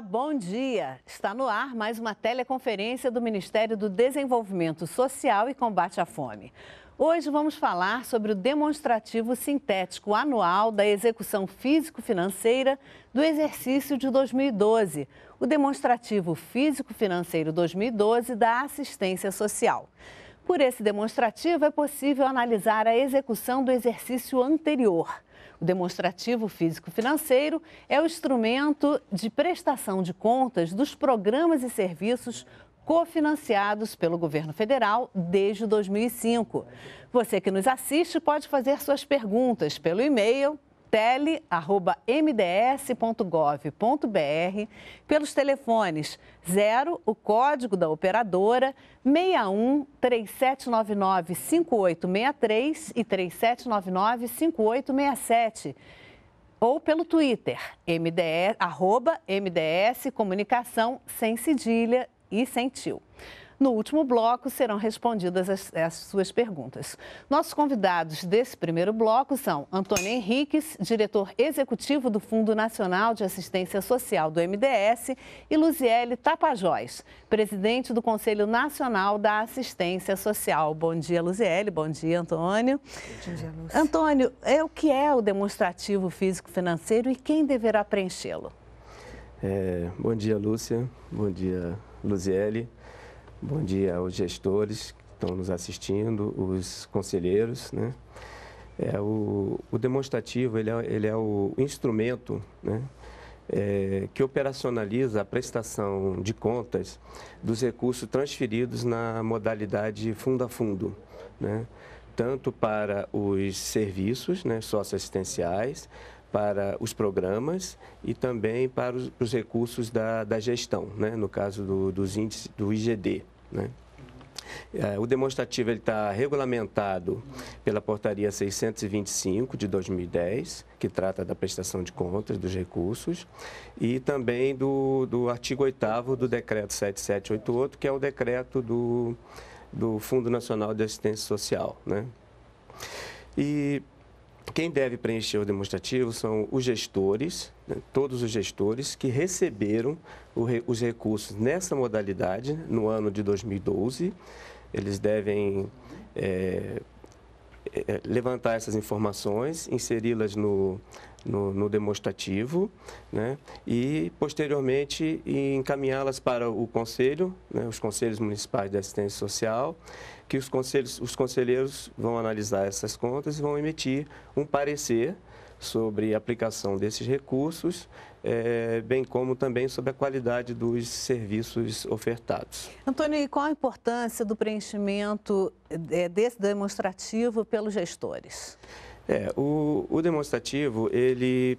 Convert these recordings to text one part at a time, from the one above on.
bom dia. Está no ar mais uma teleconferência do Ministério do Desenvolvimento Social e Combate à Fome. Hoje vamos falar sobre o demonstrativo sintético anual da execução físico-financeira do exercício de 2012, o demonstrativo físico-financeiro 2012 da assistência social. Por esse demonstrativo é possível analisar a execução do exercício anterior. O demonstrativo físico-financeiro é o instrumento de prestação de contas dos programas e serviços cofinanciados pelo governo federal desde 2005. Você que nos assiste pode fazer suas perguntas pelo e-mail tele@mds.gov.br pelos telefones 0, o código da operadora 61 3799 5863 e 3799 5867 ou pelo Twitter, MDS, arroba MDS Comunicação sem cedilha e sem tio. No último bloco serão respondidas as, as suas perguntas. Nossos convidados desse primeiro bloco são Antônio Henriques, diretor executivo do Fundo Nacional de Assistência Social do MDS, e Luziele Tapajós, presidente do Conselho Nacional da Assistência Social. Bom dia, Luziele. Bom dia, Antônio. Bom dia, Lúcia. Antônio, é o que é o demonstrativo físico-financeiro e quem deverá preenchê-lo? É, bom dia, Lúcia. Bom dia, Luziele. Bom dia aos gestores que estão nos assistindo, os conselheiros, né? É, o, o demonstrativo ele é, ele é o instrumento né, é, que operacionaliza a prestação de contas dos recursos transferidos na modalidade fundo a fundo, né, tanto para os serviços né, socioassistenciais, para os programas e também para os, para os recursos da, da gestão, né? no caso do, dos índices do IGD. Né? É, o demonstrativo está regulamentado pela Portaria 625 de 2010, que trata da prestação de contas dos recursos, e também do, do artigo 8 do Decreto 7788, que é o decreto do, do Fundo Nacional de Assistência Social. Né? E quem deve preencher o demonstrativo são os gestores, né, todos os gestores que receberam re, os recursos nessa modalidade no ano de 2012. Eles devem é, é, levantar essas informações, inseri-las no, no, no, demonstrativo né, e, posteriormente, encaminhá-las para o Conselho, né, os Conselhos Municipais de Assistência Social, que os, conselhos, os conselheiros vão analisar essas contas e vão emitir um parecer sobre a aplicação desses recursos, é, bem como também sobre a qualidade dos serviços ofertados. Antônio, e qual a importância do preenchimento é, desse demonstrativo pelos gestores? É, o, o demonstrativo, ele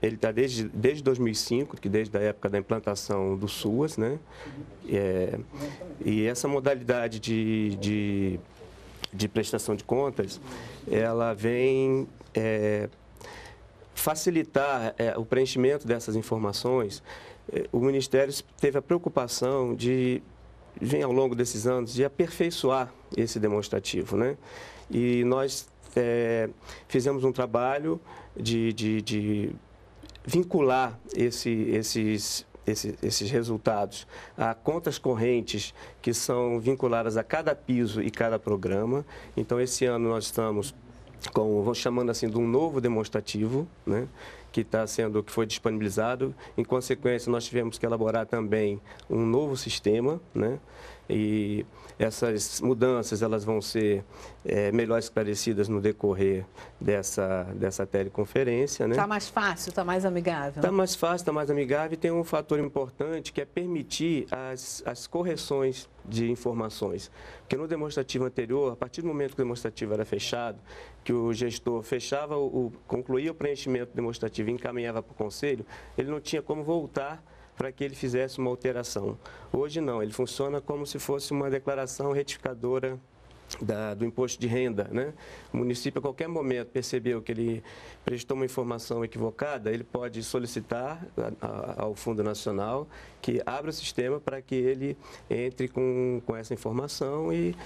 ele está desde, desde 2005, que desde a época da implantação do SUAS, né? É, e essa modalidade de, de, de, prestação de contas, ela vem é, facilitar é, o preenchimento dessas informações. É, o Ministério teve a preocupação de, vem ao longo desses anos, de aperfeiçoar esse demonstrativo, né? E nós é, fizemos um trabalho de, de, de vincular esse, esses, esses, esses resultados a contas correntes que são vinculadas a cada piso e cada programa. Então, esse ano nós estamos com, vou chamando assim, de um novo demonstrativo, né? que está sendo, que foi disponibilizado. Em consequência, nós tivemos que elaborar também um novo sistema, né? e essas mudanças elas vão ser é, melhor esclarecidas no decorrer dessa, dessa teleconferência. Está né? Tá tá né? mais fácil, está mais amigável? Está mais fácil, está mais amigável e tem um fator importante que é permitir as, as correções de informações. Porque no demonstrativo anterior, a partir do momento que o demonstrativo era fechado, que o gestor fechava, o, concluía o preenchimento demonstrativo e encaminhava para o conselho, ele não tinha como voltar para que ele fizesse uma alteração. Hoje não, ele funciona como se fosse uma declaração retificadora da, do imposto de renda. Né? O município, a qualquer momento, percebeu que ele prestou uma informação equivocada, ele pode solicitar a, a, ao Fundo Nacional que abra o sistema para que ele entre com, com essa informação e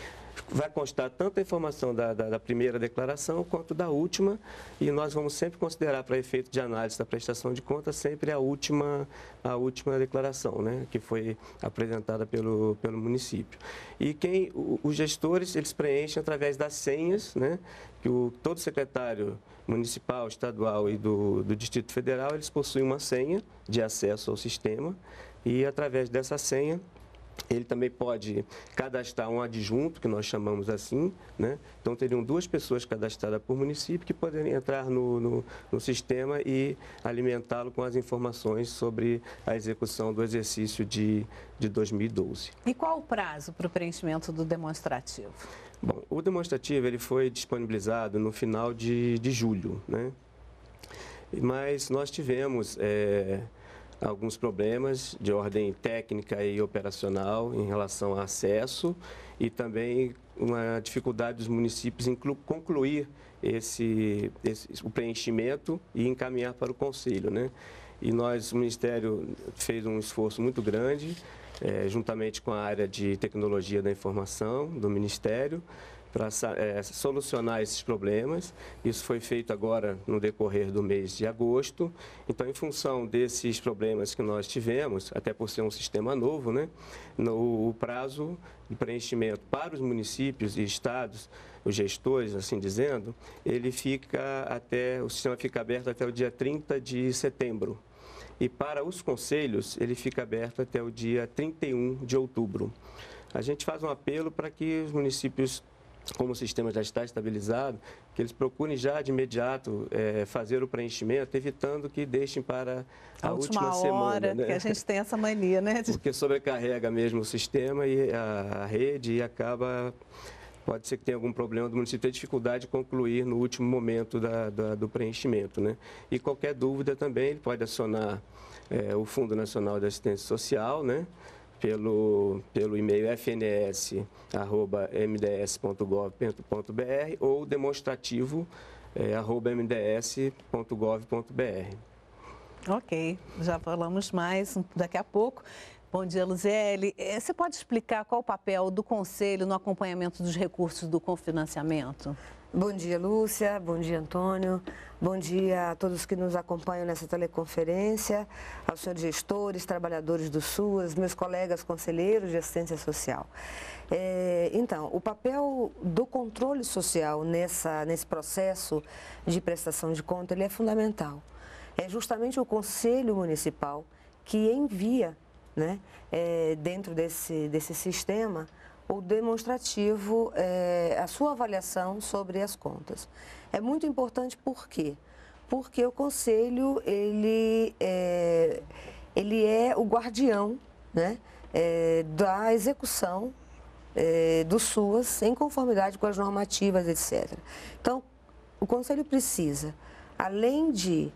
vai constar tanto a informação da, da, da, primeira declaração quanto da última e nós vamos sempre considerar para efeito de análise da prestação de contas sempre a última, a última declaração né, que foi apresentada pelo, pelo município. E quem, os gestores, eles preenchem através das senhas né, que o, todo secretário municipal, estadual e do, do Distrito Federal, eles possuem uma senha de acesso ao sistema e através dessa senha ele também pode cadastrar um adjunto, que nós chamamos assim, né? Então, teriam duas pessoas cadastradas por município que poderiam entrar no, no, no sistema e alimentá-lo com as informações sobre a execução do exercício de, de 2012. E qual o prazo para o preenchimento do demonstrativo? Bom, o demonstrativo ele foi disponibilizado no final de, de julho, né? Mas nós tivemos... É alguns problemas de ordem técnica e operacional em relação a acesso e também uma dificuldade dos municípios em concluir esse, esse, o preenchimento e encaminhar para o conselho, né? E nós, o Ministério fez um esforço muito grande, é, juntamente com a área de tecnologia da informação do Ministério, para é, solucionar esses problemas. Isso foi feito agora no decorrer do mês de agosto. Então, em função desses problemas que nós tivemos, até por ser um sistema novo, né, no, o prazo de preenchimento para os municípios e estados, os gestores, assim dizendo, ele fica até, o sistema fica aberto até o dia 30 de setembro. E para os conselhos, ele fica aberto até o dia 31 de outubro. A gente faz um apelo para que os municípios como o sistema já está estabilizado, que eles procurem já de imediato é, fazer o preenchimento, evitando que deixem para a, a última, última semana. Hora, né? que a né? gente tem essa mania, né? Porque sobrecarrega mesmo o sistema e a, a rede e acaba pode ser que tenha algum problema do município ter dificuldade de concluir no último momento da, da, do preenchimento. Né? E qualquer dúvida também, ele pode acionar é, o Fundo Nacional de Assistência Social, né? pelo, pelo e-mail fns.mds.gov.br ou demonstrativo é, mds.gov.br. Ok, já falamos mais daqui a pouco. Bom dia, Luzeli. É, você pode explicar qual o papel do Conselho no acompanhamento dos recursos do confinanciamento? Bom dia, Lúcia. Bom dia, Antônio. Bom dia a todos que nos acompanham nessa teleconferência, aos senhores gestores, trabalhadores do SUAS, meus colegas conselheiros de assistência social. É, então, o papel do controle social nessa, nesse processo de prestação de conta ele é fundamental. É justamente o Conselho Municipal que envia né, é, dentro desse, desse sistema, o demonstrativo, é, a sua avaliação sobre as contas. É muito importante por quê? Porque o conselho, ele é, ele é o guardião né, é, da execução é, do SUAS em conformidade com as normativas, etc. Então, o Conselho precisa, além de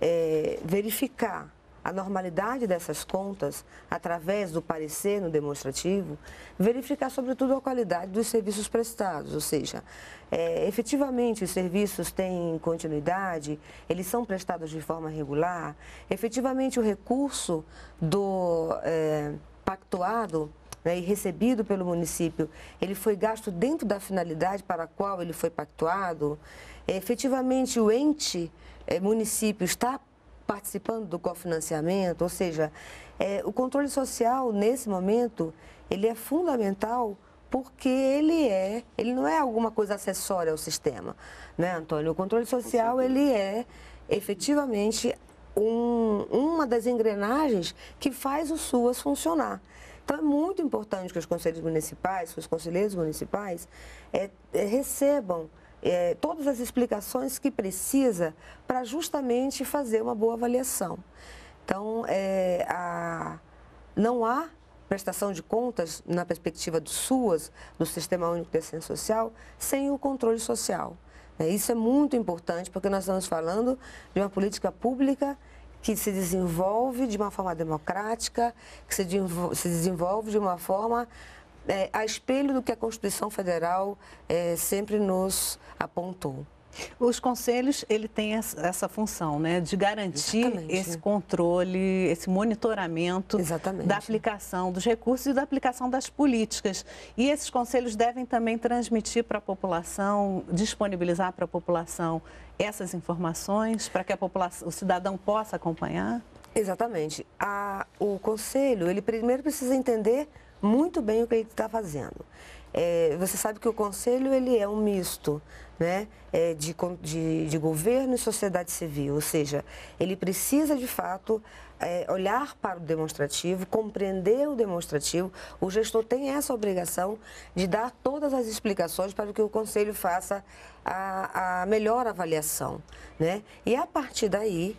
é, verificar a normalidade dessas contas, através do parecer no demonstrativo, verificar sobretudo a qualidade dos serviços prestados, ou seja, é, efetivamente os serviços têm continuidade, eles são prestados de forma regular, efetivamente o recurso do é, pactuado né, e recebido pelo município, ele foi gasto dentro da finalidade para a qual ele foi pactuado, é, efetivamente o ente é, município está participando do cofinanciamento, ou seja, é, o controle social nesse momento ele é fundamental porque ele é, ele não é alguma coisa acessória ao sistema, né, Antônio? O controle social ele é efetivamente um, uma das engrenagens que faz o SUAS funcionar. Então é muito importante que os conselhos municipais, os conselheiros municipais é, é, recebam é, todas as explicações que precisa para justamente fazer uma boa avaliação. Então, é, a, não há prestação de contas na perspectiva do SUAS, do Sistema Único de Assistência Social, sem o controle social. Né? Isso é muito importante porque nós estamos falando de uma política pública que se desenvolve de uma forma democrática, que se desenvolve de uma forma é, a espelho do que a Constituição Federal é, sempre nos apontou. Os conselhos, ele tem essa função, né, de garantir Exatamente. esse controle, esse monitoramento Exatamente. da aplicação dos recursos e da aplicação das políticas. E esses conselhos devem também transmitir para a população, disponibilizar para a população essas informações para que a população, o cidadão possa acompanhar. Exatamente. A, o conselho, ele primeiro precisa entender muito bem o que ele está fazendo. É, você sabe que o conselho ele é um misto né, é, de, de, de, governo e sociedade civil, ou seja, ele precisa de fato é, olhar para o demonstrativo, compreender o demonstrativo. O gestor tem essa obrigação de dar todas as explicações para que o conselho faça a, a melhor avaliação. Né? E a partir daí,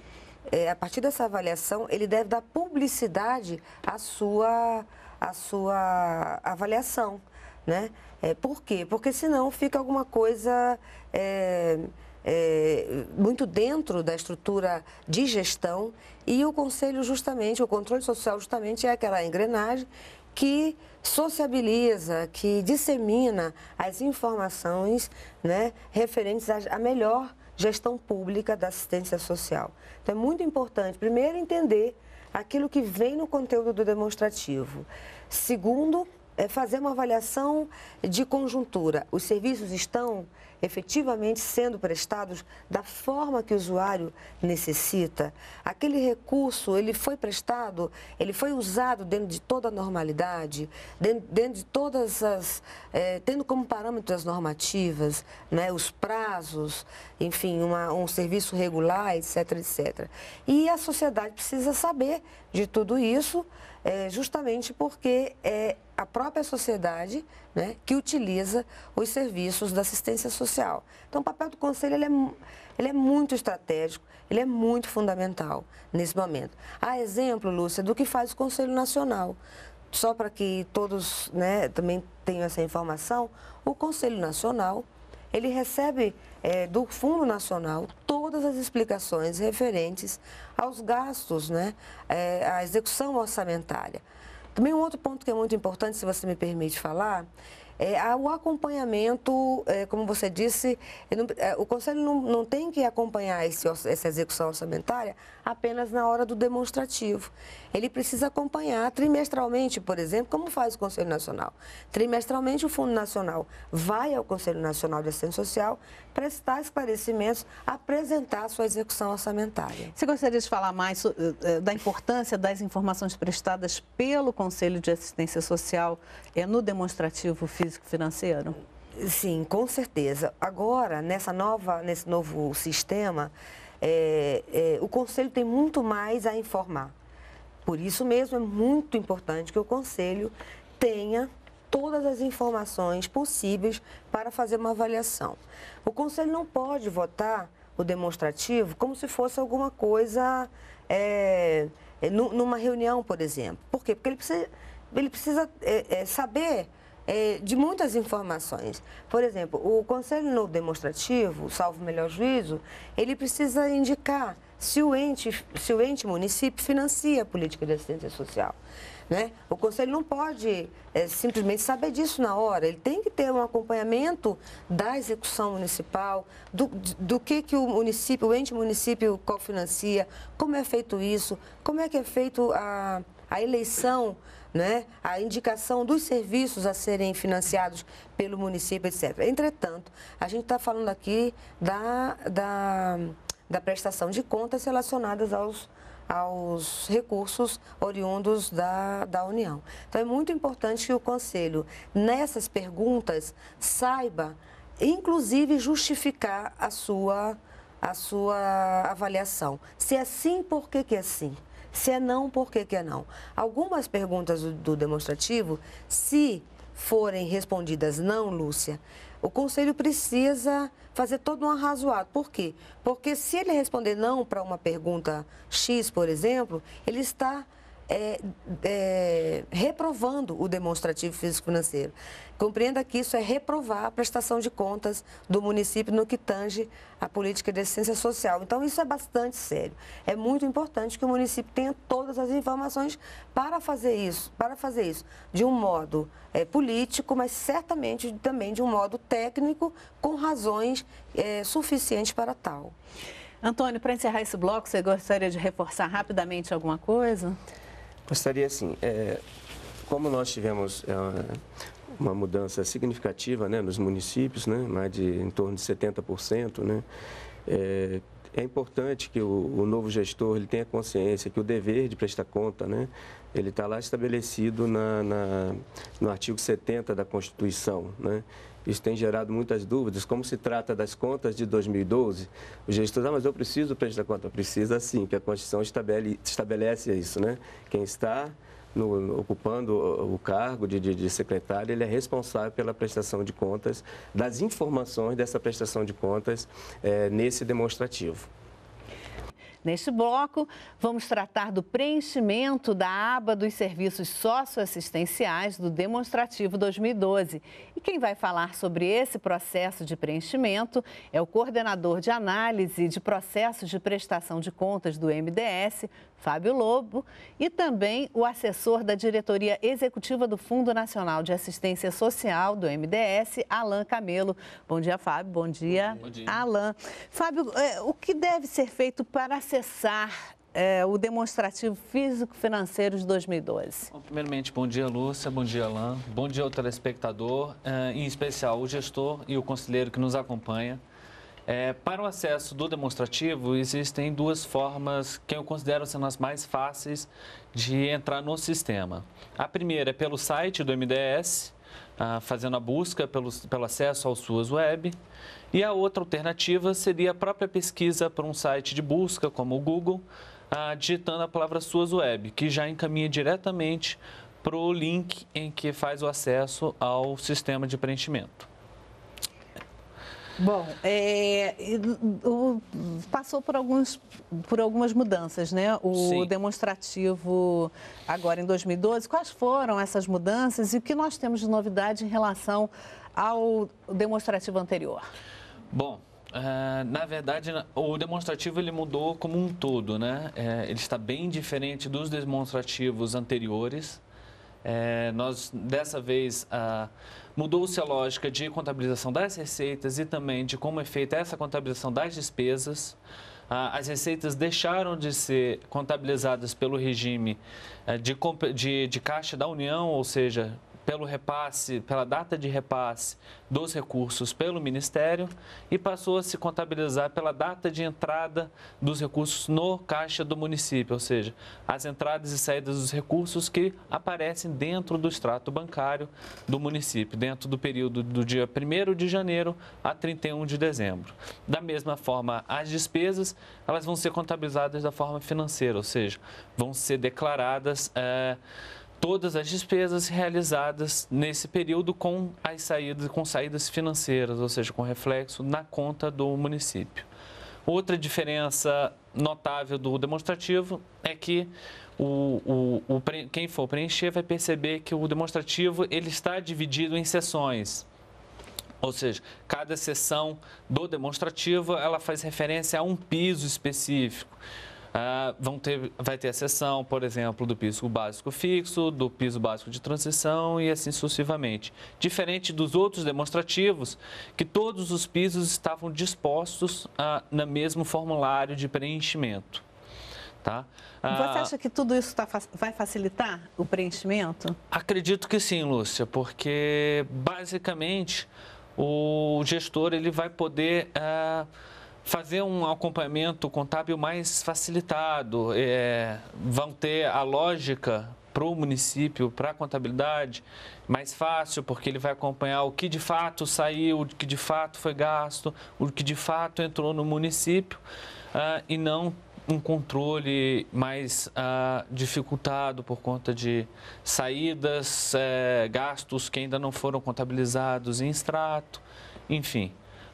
é, a partir dessa avaliação, ele deve dar publicidade à sua a sua avaliação, né? É, por quê? Porque senão fica alguma coisa é, é, muito dentro da estrutura de gestão e o conselho justamente, o controle social justamente é aquela engrenagem que sociabiliza, que dissemina as informações né, referentes à melhor gestão pública da assistência social. Então é muito importante, primeiro, entender aquilo que vem no conteúdo do demonstrativo. Segundo, é, fazer uma avaliação de conjuntura. Os serviços estão efetivamente sendo prestados da forma que o usuário necessita. Aquele recurso, ele foi prestado, ele foi usado dentro de toda a normalidade, dentro, dentro de todas as, é, tendo como parâmetro as normativas, né, os prazos, enfim, uma, um serviço regular, etc, etc. E a sociedade precisa saber de tudo isso, é, justamente porque é a própria sociedade né, que utiliza os serviços da assistência social. Então, o papel do conselho ele é, ele é muito estratégico, ele é muito fundamental nesse momento. Há exemplo, Lúcia, do que faz o Conselho Nacional. Só para que todos né, também tenham essa informação, o Conselho Nacional ele recebe é, do Fundo Nacional todas as explicações referentes aos gastos, né, é, à execução orçamentária. Também um outro ponto que é muito importante, se você me permite falar, é o acompanhamento, é, como você disse, é, não, é, o Conselho não, não, tem que acompanhar esse, essa execução orçamentária apenas na hora do demonstrativo. Ele precisa acompanhar trimestralmente, por exemplo, como faz o Conselho Nacional. Trimestralmente, o Fundo Nacional vai ao Conselho Nacional de Assistência Social prestar esclarecimentos, apresentar sua execução orçamentária. Você gostaria de falar mais eh, eh, da importância das informações prestadas pelo Conselho de Assistência Social eh, no demonstrativo físico-financeiro? Sim, com certeza. Agora, nessa nova, nesse novo sistema, é, é, o Conselho tem muito mais a informar. Por isso mesmo é muito importante que o Conselho tenha todas as informações possíveis para fazer uma avaliação. O conselho não pode votar o demonstrativo como se fosse alguma coisa é, é numa reunião, por exemplo. Por quê? Porque ele precisa, ele precisa é, é, saber é, de muitas informações. Por exemplo, o conselho no demonstrativo, salvo melhor juízo, ele precisa indicar se o ente, se o ente município financia a política de assistência social. Né? O conselho não pode é, simplesmente saber disso na hora, ele tem que ter um acompanhamento da execução municipal, do, do que, que o município, o ente município cofinancia, como é feito isso, como é que é feito a, a eleição, né? a indicação dos serviços a serem financiados pelo município, etc. Entretanto, a gente está falando aqui da, da, da prestação de contas relacionadas aos aos recursos oriundos da, da União. Então, é muito importante que o Conselho, nessas perguntas, saiba, inclusive, justificar a sua, a sua avaliação. Se é sim, por que, que é sim? Se é não, por que, que é não? Algumas perguntas do, do demonstrativo, se forem respondidas não, Lúcia, o conselho precisa fazer todo um arrazoado. Por quê? Porque se ele responder não para uma pergunta X, por exemplo, ele está é, é, reprovando o demonstrativo físico-financeiro. Compreenda que isso é reprovar a prestação de contas do município no que tange a política de assistência social. Então, isso é bastante sério. É muito importante que o município tenha todas as informações para fazer isso, para fazer isso de um modo é, político, mas certamente também de um modo técnico, com razões é, suficientes para tal. Antônio, para encerrar esse bloco, você gostaria de reforçar rapidamente alguma coisa? Gostaria, assim, é, como nós tivemos é, uma mudança significativa né, nos municípios, né, mais de em torno de 70%, né, é, é importante que o, o, novo gestor ele tenha consciência que o dever de prestar conta, né, ele está lá estabelecido na, na, no artigo 70 da Constituição, né, isso tem gerado muitas dúvidas. Como se trata das contas de 2012, o gestor, ah, mas eu preciso prestar conta. Precisa sim, que a Constituição estabelece isso, né? Quem está no, ocupando o cargo de, de, de, secretário, ele é responsável pela prestação de contas, das informações dessa prestação de contas é, nesse demonstrativo. Neste bloco, vamos tratar do preenchimento da aba dos serviços socioassistenciais do Demonstrativo 2012. E quem vai falar sobre esse processo de preenchimento é o coordenador de análise de processos de prestação de contas do MDS, Fábio Lobo, e também o assessor da diretoria executiva do Fundo Nacional de Assistência Social, do MDS, Alain Camelo. Bom dia, Fábio. Bom dia, Bom dia. Alain. Fábio, é, o que deve ser feito para acessar é, o demonstrativo físico-financeiro de 2012? Bom, primeiramente, bom dia, Lúcia, bom dia, Alain, bom dia ao telespectador, é, em especial o gestor e o conselheiro que nos acompanha. É, para o acesso do demonstrativo, existem duas formas que eu considero sendo as mais fáceis de entrar no sistema. A primeira é pelo site do MDS, ah, fazendo a busca pelo, pelo acesso ao suas web. E a outra alternativa seria a própria pesquisa por um site de busca, como o Google, ah, digitando a palavra suas web, que já encaminha diretamente para o link em que faz o acesso ao sistema de preenchimento. Bom, é, passou por, alguns, por algumas mudanças, né? O Sim. demonstrativo agora em 2012. Quais foram essas mudanças e o que nós temos de novidade em relação ao demonstrativo anterior? Bom, eh, na verdade, o demonstrativo ele mudou como um todo, né? É, ele está bem diferente dos demonstrativos anteriores. É, nós, dessa vez, ah, mudou-se a lógica de contabilização das receitas e também de como é feita essa contabilização das despesas. Ah, as receitas deixaram de ser contabilizadas pelo regime eh, de, de, de Caixa da União, ou seja, pelo repasse, pela data de repasse dos recursos pelo Ministério e passou a se contabilizar pela data de entrada dos recursos no caixa do município, ou seja, as entradas e saídas dos recursos que aparecem dentro do extrato bancário do município, dentro do período do dia 1 de janeiro a 31 de dezembro. Da mesma forma, as despesas, elas vão ser contabilizadas da forma financeira, ou seja, vão ser declaradas. Eh, todas as despesas realizadas nesse período com as saídas, com saídas financeiras, ou seja, com reflexo na conta do município. Outra diferença notável do demonstrativo é que o, o, o, quem for preencher vai perceber que o demonstrativo ele está dividido em seções. Ou seja, cada sessão do demonstrativo ela faz referência a um piso específico. Ah, vão ter, vai ter a sessão, por exemplo, do piso básico fixo, do piso básico de transição e assim sucessivamente. Diferente dos outros demonstrativos, que todos os pisos estavam dispostos uh, ah, no mesmo formulário de preenchimento. Tá? Ah, Você acha que tudo isso tá, vai facilitar o preenchimento? Acredito que sim, Lúcia, porque basicamente o gestor ele vai poder fazer um acompanhamento contábil mais facilitado, é, vão ter a lógica para o município, para a contabilidade, mais fácil, porque ele vai acompanhar o que de fato saiu, o que de fato foi gasto, o que de fato entrou no município, uh, e não um controle mais uh, dificultado por conta de saídas, uh, gastos que ainda não foram contabilizados em extrato, enfim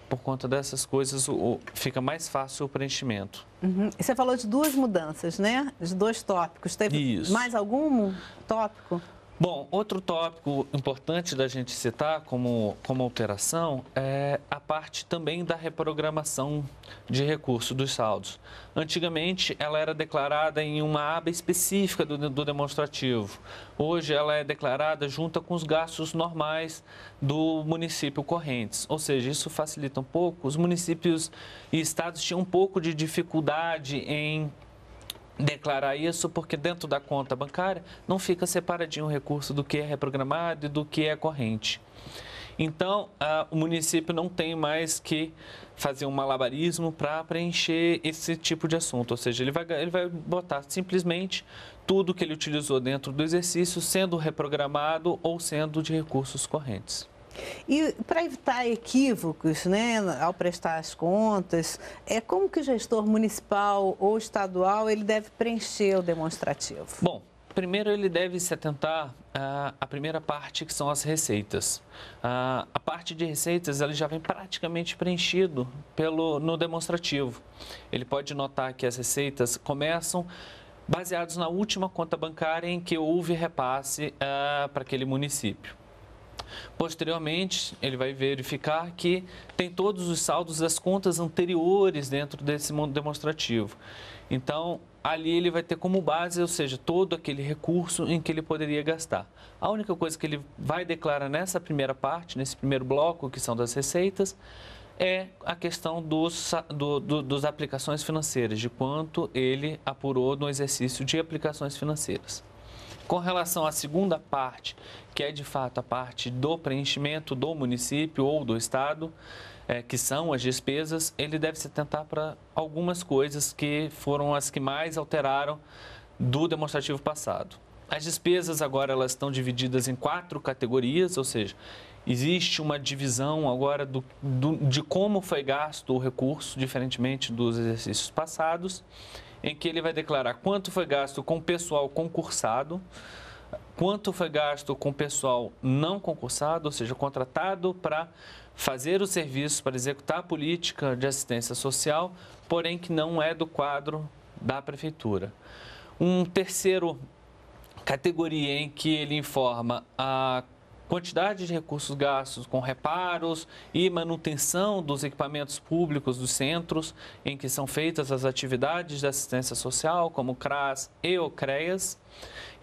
por conta dessas coisas, o, fica mais fácil o preenchimento. Uhum. você falou de duas mudanças, né? De dois tópicos. Teve Isso. mais algum tópico? Bom, outro tópico importante da gente citar como, como alteração é a parte também da reprogramação de recurso dos saldos. Antigamente, ela era declarada em uma aba específica do, do demonstrativo. Hoje, ela é declarada junto com os gastos normais do município correntes. Ou seja, isso facilita um pouco. Os municípios e estados tinham um pouco de dificuldade em declarar isso, porque dentro da conta bancária não fica separadinho o recurso do que é reprogramado e do que é corrente. Então, o município não tem mais que fazer um malabarismo para preencher esse tipo de assunto, ou seja, ele vai, ele vai botar simplesmente tudo que ele utilizou dentro do exercício sendo reprogramado ou sendo de recursos correntes. E para evitar equívocos né, ao prestar as contas, é como que o gestor municipal ou estadual ele deve preencher o demonstrativo? Bom, primeiro ele deve se atentar ah, à, primeira parte que são as receitas. Ah, a parte de receitas ele já vem praticamente preenchido pelo no demonstrativo. Ele pode notar que as receitas começam baseados na última conta bancária em que houve repasse uh, ah, para aquele município. Posteriormente, ele vai verificar que tem todos os saldos das contas anteriores dentro desse demonstrativo. Então, ali ele vai ter como base, ou seja, todo aquele recurso em que ele poderia gastar. A única coisa que ele vai declarar nessa primeira parte, nesse primeiro bloco, que são das receitas, é a questão dos, do, do, dos aplicações financeiras, de quanto ele apurou no exercício de aplicações financeiras. Com relação à segunda parte, que é de fato a parte do preenchimento do município ou do estado, é, que são as despesas, ele deve se tentar para algumas coisas que foram as que mais alteraram do demonstrativo passado. As despesas agora elas estão divididas em quatro categorias, ou seja, existe uma divisão agora do, do, de como foi gasto o recurso, diferentemente dos exercícios passados em que ele vai declarar quanto foi gasto com pessoal concursado, quanto foi gasto com pessoal não concursado, ou seja, contratado para fazer o serviço, para executar a política de assistência social, porém que não é do quadro da prefeitura. Um terceiro categoria em que ele informa a quantidade de recursos gastos com reparos e manutenção dos equipamentos públicos dos centros em que são feitas as atividades de assistência social, como CRAS e OCREAS.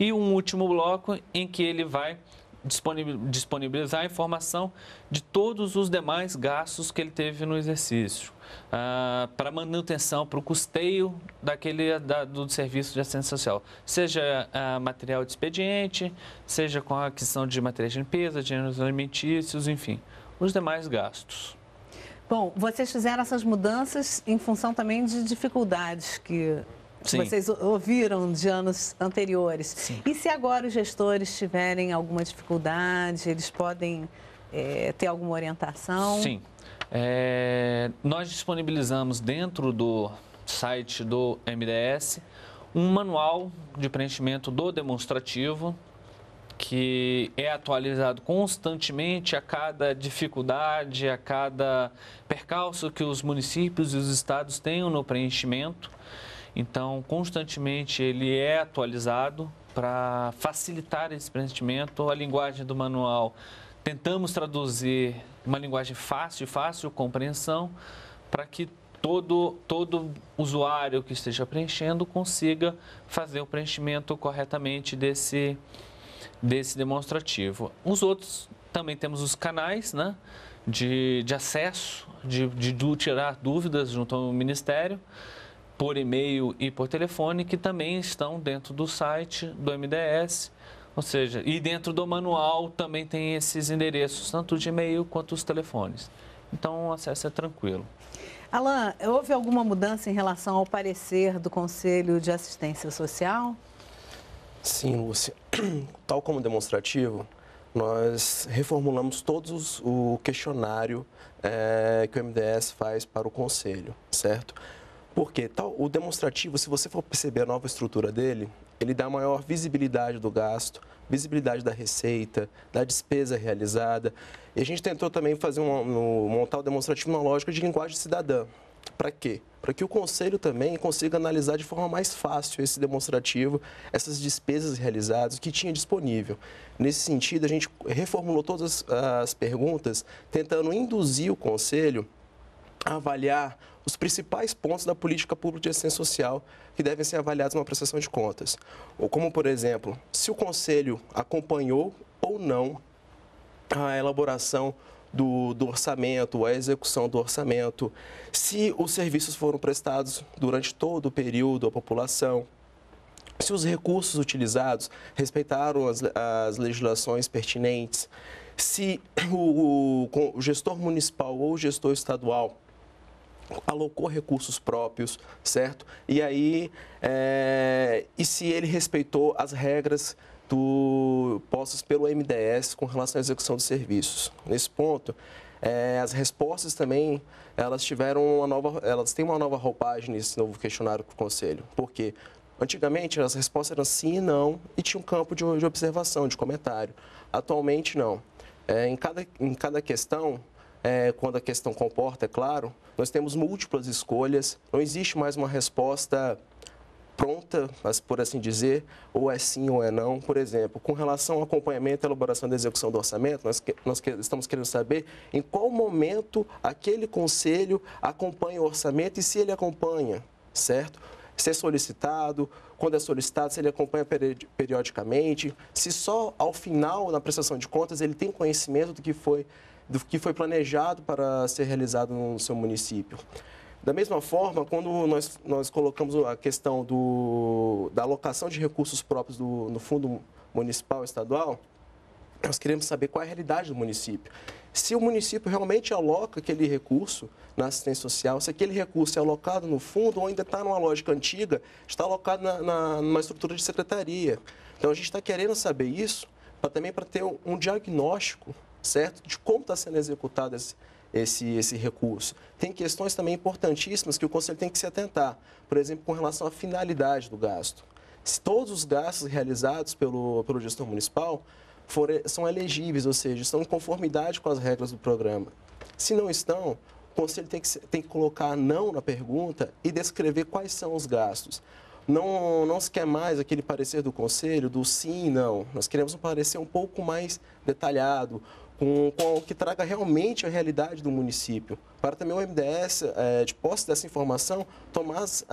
E um último bloco em que ele vai disponibilizar a informação de todos os demais gastos que ele teve no exercício, ah, para manutenção, para o custeio daquele, da, do serviço de assistência social, seja ah, material de expediente, seja com a aquisição de materiais de limpeza, de alimentícios, enfim, os demais gastos. Bom, vocês fizeram essas mudanças em função também de dificuldades que Sim. vocês ouviram de anos anteriores. Sim. E se agora os gestores tiverem alguma dificuldade, eles podem é, ter alguma orientação? Sim. É, nós disponibilizamos dentro do site do MDS um manual de preenchimento do demonstrativo que é atualizado constantemente a cada dificuldade, a cada percalço que os municípios e os estados tenham no preenchimento. Então, constantemente ele é atualizado para facilitar esse preenchimento. A linguagem do manual tentamos traduzir uma linguagem fácil, fácil compreensão, para que todo, todo usuário que esteja preenchendo consiga fazer o preenchimento corretamente desse, desse demonstrativo. Os outros também temos os canais né, de, de acesso, de, de tirar dúvidas junto ao Ministério por e-mail e por telefone, que também estão dentro do site do MDS. Ou seja, e dentro do manual também tem esses endereços, tanto de e-mail quanto os telefones. Então o acesso é tranquilo. Alain, houve alguma mudança em relação ao parecer do Conselho de Assistência Social? Sim, Lúcia. Tal como demonstrativo, nós reformulamos todos o questionário é, que o MDS faz para o Conselho, certo? Porque tal, o demonstrativo, se você for perceber a nova estrutura dele, ele dá maior visibilidade do gasto, visibilidade da receita, da despesa realizada. E a gente tentou também fazer um, um montar o demonstrativo na lógica de linguagem cidadã. Para quê? Para que o conselho também consiga analisar de forma mais fácil esse demonstrativo, essas despesas realizadas, o que tinha disponível. Nesse sentido, a gente reformulou todas as perguntas, tentando induzir o conselho avaliar os principais pontos da política pública de assistência social que devem ser avaliados numa prestação de contas. Ou como, por exemplo, se o conselho acompanhou ou não a elaboração do, do, orçamento, a execução do orçamento, se os serviços foram prestados durante todo o período à população, se os recursos utilizados respeitaram as, as legislações pertinentes, se o, o, o gestor municipal ou o gestor estadual alocou recursos próprios, certo? E aí, é, e se ele respeitou as regras do, postas pelo MDS com relação à execução de serviços. Nesse ponto, é, as respostas também, elas tiveram uma nova, elas têm uma nova roupagem nesse novo questionário para o Conselho. porque Antigamente, as respostas eram sim e não e tinha um campo de, de observação, de comentário. Atualmente, não. É, em, cada, em cada questão, é, quando a questão comporta, é claro, nós temos múltiplas escolhas, não existe mais uma resposta pronta, mas por assim dizer, ou é sim ou é não. Por exemplo, com relação ao acompanhamento e elaboração da execução do orçamento, nós, nós que, estamos querendo saber em qual momento aquele conselho acompanha o orçamento e se ele acompanha, certo? Se é solicitado, quando é solicitado, se ele acompanha periodicamente, se só ao final, na prestação de contas, ele tem conhecimento do que foi do que foi planejado para ser realizado no seu município. Da mesma forma, quando nós, nós colocamos a questão do, da alocação de recursos próprios do, no fundo municipal estadual, nós queremos saber qual é a realidade do município. Se o município realmente aloca aquele recurso na assistência social, se aquele recurso é alocado no fundo ou ainda está numa lógica antiga, está alocado na, na, numa estrutura de secretaria. Então, a gente está querendo saber isso pra, também para ter um, um diagnóstico certo? De como está sendo executado esse, esse, esse recurso. Tem questões também importantíssimas que o Conselho tem que se atentar, por exemplo, com relação à finalidade do gasto. Se todos os gastos realizados pelo, pelo gestor municipal for, são elegíveis, ou seja, estão em conformidade com as regras do programa. Se não estão, o Conselho tem que, tem que colocar não na pergunta e descrever quais são os gastos. Não, não se quer mais aquele parecer do Conselho do sim e não. Nós queremos um parecer um pouco mais detalhado, com, com que traga realmente a realidade do município, para também o MDS, é, de posse dessa informação, tomar as,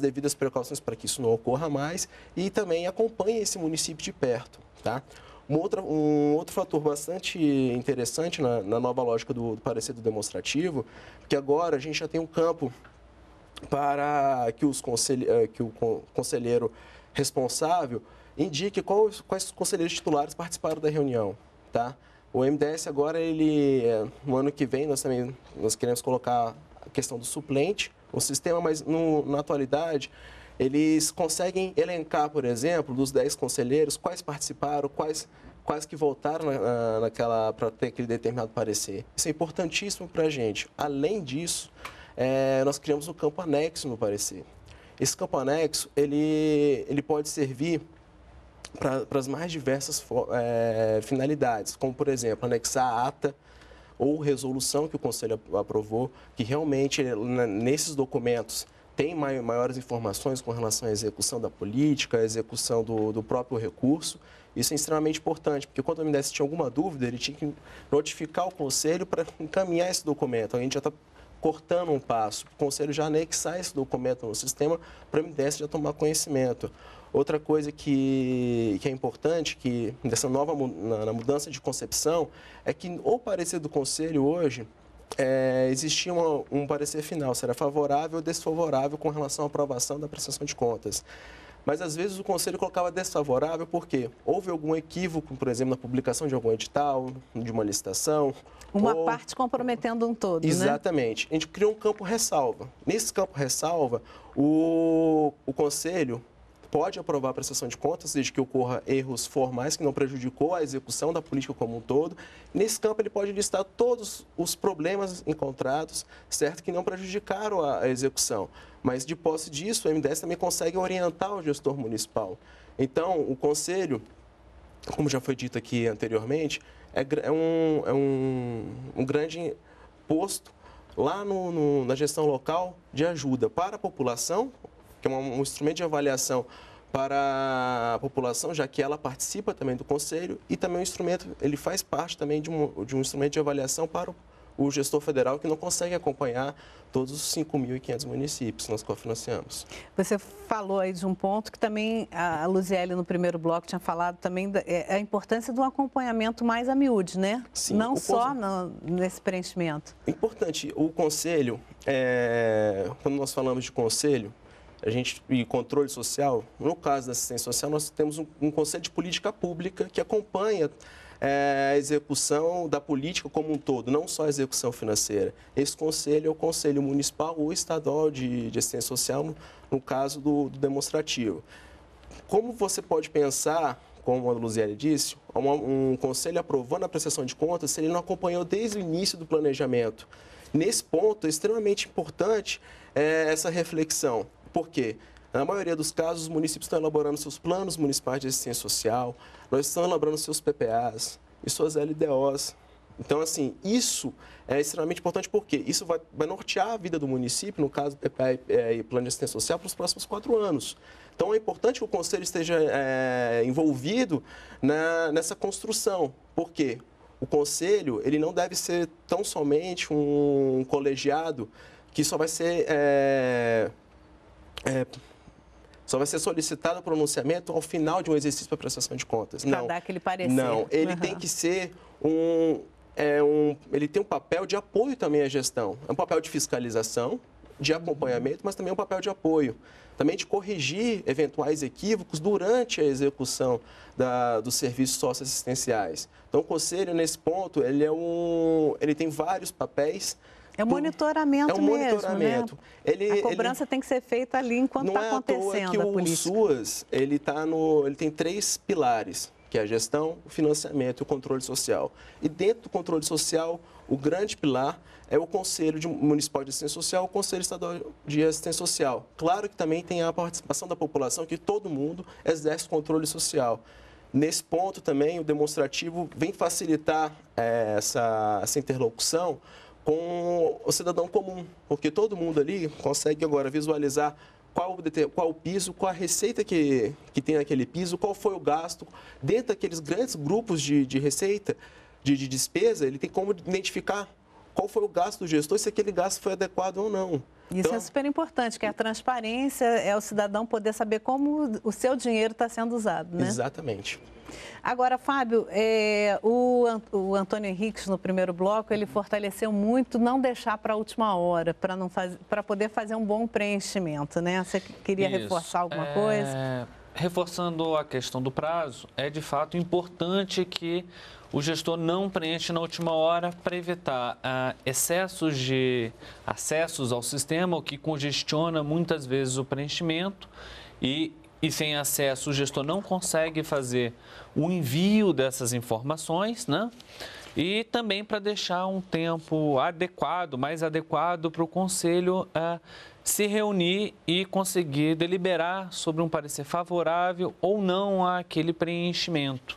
devidas precauções para que isso não ocorra mais e também acompanhe esse município de perto. Tá? Um, outro um outro fator bastante interessante na, na nova lógica do, do parecer do demonstrativo, que agora a gente já tem um campo para que, os consel, é, que o conselheiro responsável indique quais quais conselheiros titulares participaram da reunião. Tá? O MDS agora, ele, é, no ano que vem, nós também nós queremos colocar a questão do suplente. O sistema, mas no, na atualidade, eles conseguem elencar, por exemplo, dos 10 conselheiros, quais participaram, quais, quais que voltaram na, naquela para ter aquele determinado parecer. Isso é importantíssimo para a gente. Além disso, é, nós criamos um campo anexo no parecer. Esse campo anexo, ele, ele pode servir para as mais diversas é, finalidades, como, por exemplo, anexar a ata ou resolução que o Conselho aprovou, que realmente né, nesses documentos tem maiores informações com relação à execução da política, à execução do, do próprio recurso. Isso é extremamente importante, porque quando o MDS tinha alguma dúvida, ele tinha que notificar o Conselho para encaminhar esse documento. Então, a gente já está cortando um passo, o Conselho já anexar esse documento no sistema para o MDS já tomar conhecimento. Outra coisa que, que é importante, que dessa nova na, na mudança de concepção, é que o parecer do conselho hoje é, existia uma, um parecer final, se era favorável ou desfavorável com relação à aprovação da prestação de contas. Mas às vezes o conselho colocava desfavorável porque houve algum equívoco, por exemplo, na publicação de algum edital, de uma licitação. Uma ou... parte comprometendo um todo. Né? Exatamente. Né? A gente criou um campo ressalva. Nesse campo ressalva, o, o conselho pode aprovar a prestação de contas, desde que ocorra erros formais que não prejudicou a execução da política como um todo. Nesse campo, ele pode listar todos os problemas encontrados, certo, que não prejudicaram a execução. Mas, de posse disso, o MDES também consegue orientar o gestor municipal. Então, o conselho, como já foi dito aqui anteriormente, é, é, um, é um, um grande posto lá no, no, na gestão local de ajuda para a população, que é um, instrumento de avaliação para a população, já que ela participa também do conselho e também o instrumento, ele faz parte também de um, de um instrumento de avaliação para o, o gestor federal que não consegue acompanhar todos os 5.500 municípios que nós cofinanciamos. Você falou aí de um ponto que também a Luziele no primeiro bloco tinha falado também da, é, a importância do acompanhamento mais a miúde, né? Sim, não só no, nesse preenchimento. Importante, o conselho, é, quando nós falamos de conselho, a gente, e controle social, no caso da assistência social, nós temos um, um conceito de política pública que acompanha é, a execução da política como um todo, não só a execução financeira. Esse conselho é o Conselho Municipal ou Estadual de, de Assistência Social, no, no caso do, do, demonstrativo. Como você pode pensar, como a Luziane disse, é um, um conselho aprovando a prestação de contas se ele não acompanhou desde o início do planejamento? Nesse ponto, é extremamente importante é, essa reflexão. Por quê? Na maioria dos casos, os municípios estão elaborando seus planos municipais de assistência social, nós estamos elaborando seus PPAs e suas LDOs. Então, assim, isso é extremamente importante porque isso vai, vai nortear a vida do município, no caso do PPA e, é, e plano de assistência social, para os próximos quatro anos. Então, é importante que o Conselho esteja é, envolvido na, nessa construção. Por quê? O Conselho ele não deve ser tão somente um colegiado que só vai ser é, é, só vai ser solicitado o pronunciamento ao final de um exercício para prestação de contas. Pra não. dar aquele parecer. Não, ele uhum. tem que ser um, é um. Ele tem um papel de apoio também à gestão. É um papel de fiscalização, de acompanhamento, mas também é um papel de apoio. Também de corrigir eventuais equívocos durante a execução da, dos serviços socioassistenciais. Então, o conselho, nesse ponto, ele, é um, ele tem vários papéis é o monitoramento é um mesmo, né? monitoramento. Né? Ele, a cobrança ele... tem que ser feita ali enquanto está é acontecendo que a política. O SUAS ele tá no, ele tem três pilares, que é a gestão, o financiamento e o controle social. E dentro do controle social, o grande pilar é o Conselho de Municipal de Assistência Social, o Conselho Estadual de Assistência Social. Claro que também tem a participação da população, que todo mundo exerce controle social. Nesse ponto também, o demonstrativo vem facilitar é, essa, essa interlocução, com o cidadão comum, porque todo mundo ali consegue agora visualizar qual, qual o piso, qual a receita que, que tem naquele piso, qual foi o gasto. Dentro daqueles grandes grupos de, de receita, de, de despesa, ele tem como identificar qual foi o gasto do gestor, se aquele gasto foi adequado ou não. Isso é então, é super importante, que a transparência é o cidadão poder saber como o seu dinheiro está sendo usado, né? Exatamente. Agora, Fábio, é, o, o Antônio Henrique no primeiro bloco, ele fortaleceu muito não deixar para a última hora, para faz, poder fazer um bom preenchimento, né? Você queria Isso. reforçar alguma é... coisa? reforçando a questão do prazo, é de fato importante que o gestor não preenche na última hora para evitar ah, excessos de acessos ao sistema, o que congestiona muitas vezes o preenchimento e, e sem acesso o gestor não consegue fazer o envio dessas informações, né? E também para deixar um tempo adequado, mais adequado para o conselho ah, se reunir e conseguir deliberar sobre um parecer favorável ou não àquele preenchimento.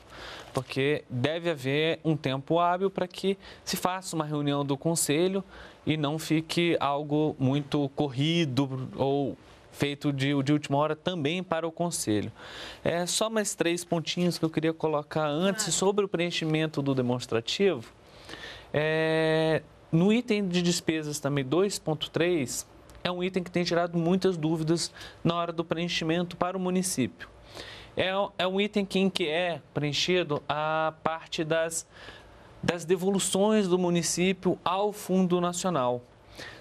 Porque deve haver um tempo hábil para que se faça uma reunião do conselho e não fique algo muito corrido ou feito de, de última hora também para o conselho. É só mais três pontinhos que eu queria colocar antes sobre o preenchimento do demonstrativo. É, no item de despesas também 2.3 é um item que tem gerado muitas dúvidas na hora do preenchimento para o município. É, é um item que, em que é preenchido a parte das, das devoluções do município ao Fundo Nacional.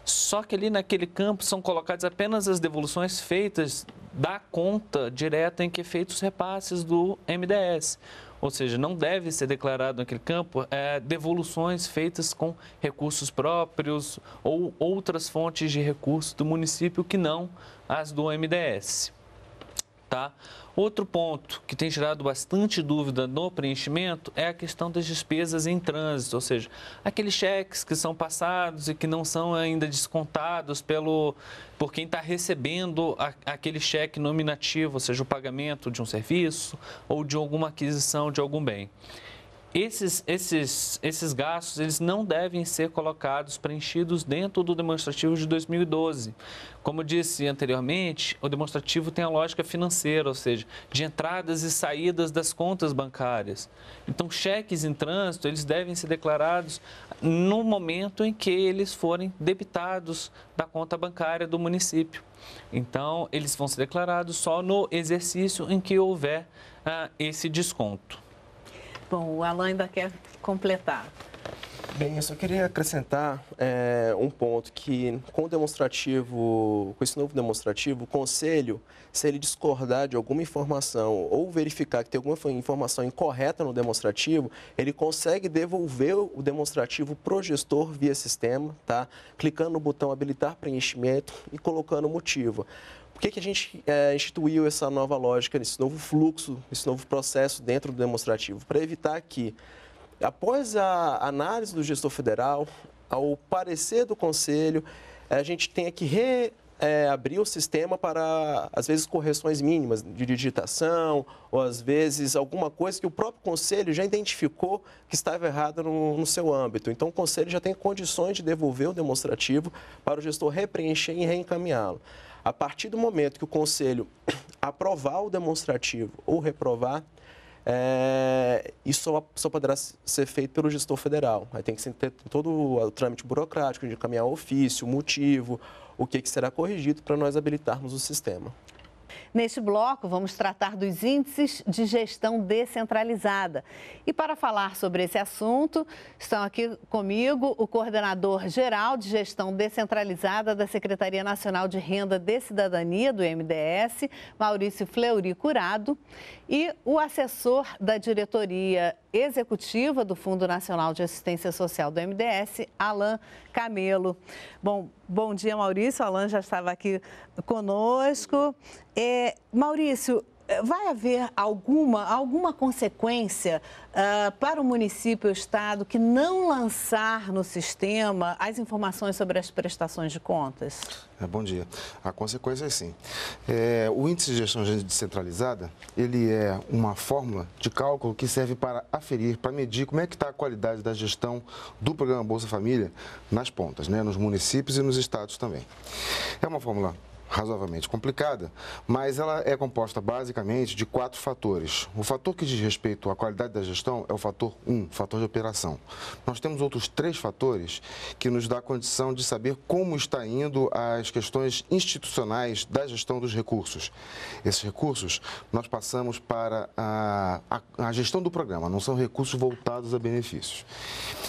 Só que ali naquele campo são colocadas apenas as devoluções feitas da conta direta em que é feitos os repasses do MDS ou seja, não deve ser declarado naquele campo é, devoluções feitas com recursos próprios ou outras fontes de recursos do município que não as do MDS. Tá? Outro ponto que tem gerado bastante dúvida no preenchimento é a questão das despesas em trânsito, ou seja, aqueles cheques que são passados e que não são ainda descontados pelo, por quem está recebendo a, aquele cheque nominativo, ou seja, o pagamento de um serviço ou de alguma aquisição de algum bem. Esses, esses, esses gastos eles não devem ser colocados, preenchidos dentro do demonstrativo de 2012. Como disse anteriormente, o demonstrativo tem a lógica financeira, ou seja, de entradas e saídas das contas bancárias. Então, cheques em trânsito eles devem ser declarados no momento em que eles forem debitados da conta bancária do município. Então, eles vão ser declarados só no exercício em que houver ah, esse desconto. Bom, o Alain ainda quer completar. Bem, eu só queria acrescentar é, um ponto que com o demonstrativo, com esse novo demonstrativo, o conselho, se ele discordar de alguma informação ou verificar que tem alguma informação incorreta no demonstrativo, ele consegue devolver o demonstrativo pro gestor via sistema, tá? Clicando no botão habilitar preenchimento e colocando o motivo. Por que, que a gente é, instituiu essa nova lógica, esse novo fluxo, esse novo processo dentro do demonstrativo? Para evitar que, após a análise do gestor federal, ao parecer do conselho, a gente tenha que reabrir eh, é, o sistema para, às vezes, correções mínimas de digitação, ou às vezes alguma coisa que o próprio conselho já identificou que estava errada no, no, seu âmbito. Então, o conselho já tem condições de devolver o demonstrativo para o gestor repreencher e reencaminhá-lo. A partir do momento que o Conselho aprovar o demonstrativo ou reprovar, é, isso só, só, poderá ser feito pelo gestor federal. Aí tem que ter todo o trâmite burocrático de encaminhar ofício, motivo, o que, que será corrigido para nós habilitarmos o sistema. Neste bloco, vamos tratar dos índices de gestão descentralizada. E para falar sobre esse assunto, estão aqui comigo o coordenador geral de gestão descentralizada da Secretaria Nacional de Renda de Cidadania, do MDS, Maurício Fleury Curado, e o assessor da diretoria executiva do Fundo Nacional de Assistência Social do MDS, Alain Camelo. Bom, bom dia, Maurício. Alain já estava aqui conosco. É, Maurício, eh, vai haver alguma, alguma consequência uh, para o município e o Estado que não lançar no sistema as informações sobre as prestações de contas? É, bom dia. A consequência é sim. É, o índice de gestão descentralizada, ele é uma fórmula de cálculo que serve para aferir, para medir como é que está a qualidade da gestão do programa Bolsa Família nas pontas, né, nos municípios e nos estados também. É uma fórmula razoavelmente complicada, mas ela é composta basicamente de quatro fatores. O fator que diz respeito à qualidade da gestão é o fator 1, um, fator de operação. Nós temos outros três fatores que nos dá condição de saber como está indo as questões institucionais da gestão dos recursos. Esses recursos nós passamos para a, a, a gestão do programa, não são recursos voltados a benefícios.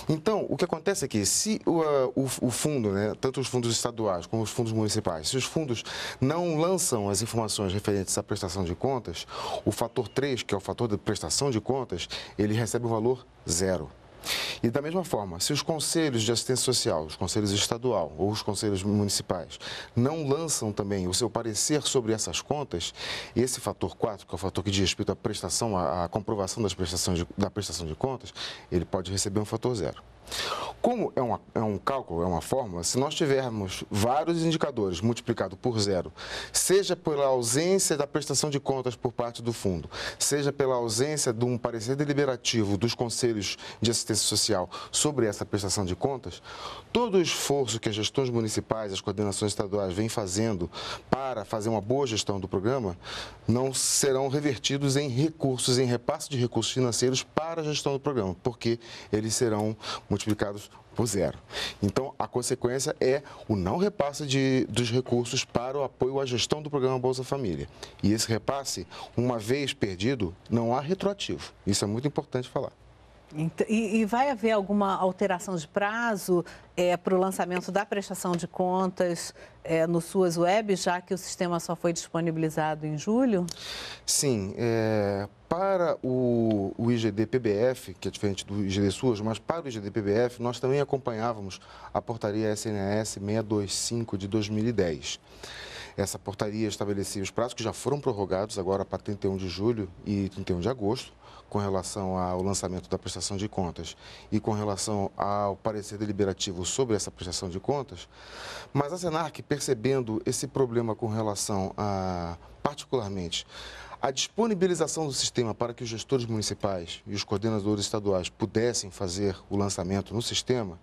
Então, o que acontece é que se o, o, o fundo, né, tanto os fundos estaduais como os fundos municipais, se os fundos não lançam as informações referentes à prestação de contas, o fator 3, que é o fator de prestação de contas, ele recebe o valor zero. E da mesma forma, se os conselhos de assistência social, os conselhos estadual ou os conselhos municipais não lançam também o seu parecer sobre essas contas, esse fator 4, que é o fator que diz respeito à prestação, à comprovação das prestações de, da prestação de contas, ele pode receber um fator zero. Como é, uma, é, um cálculo, é uma fórmula, se nós tivermos vários indicadores multiplicado por zero, seja pela ausência da prestação de contas por parte do fundo, seja pela ausência de um parecer deliberativo dos conselhos de assistência social sobre essa prestação de contas, todo o esforço que as gestões municipais, as coordenações estaduais vêm fazendo para fazer uma boa gestão do programa, não serão revertidos em recursos, em repasse de recursos financeiros para a gestão do programa, porque eles serão multiplicados por zero. Então, a consequência é o não repasse de, dos recursos para o apoio à gestão do programa Bolsa Família. E esse repasse, uma vez perdido, não há retroativo. Isso é muito importante falar. E, e, vai haver alguma alteração de prazo é, para o lançamento da prestação de contas é, no suas web, já que o sistema só foi disponibilizado em julho? Sim, é, para o, o IGD-PBF, que é diferente do IGD-SUS, mas para o IGD-PBF, nós também acompanhávamos a portaria SNS 625 de 2010. Essa portaria estabelecia os prazos que já foram prorrogados agora para 31 de julho e 31 de agosto, com relação ao lançamento da prestação de contas e com relação ao parecer deliberativo sobre essa prestação de contas, mas a Senarc, percebendo esse problema com relação a, particularmente, a disponibilização do sistema para que os gestores municipais e os coordenadores estaduais pudessem fazer o lançamento no sistema,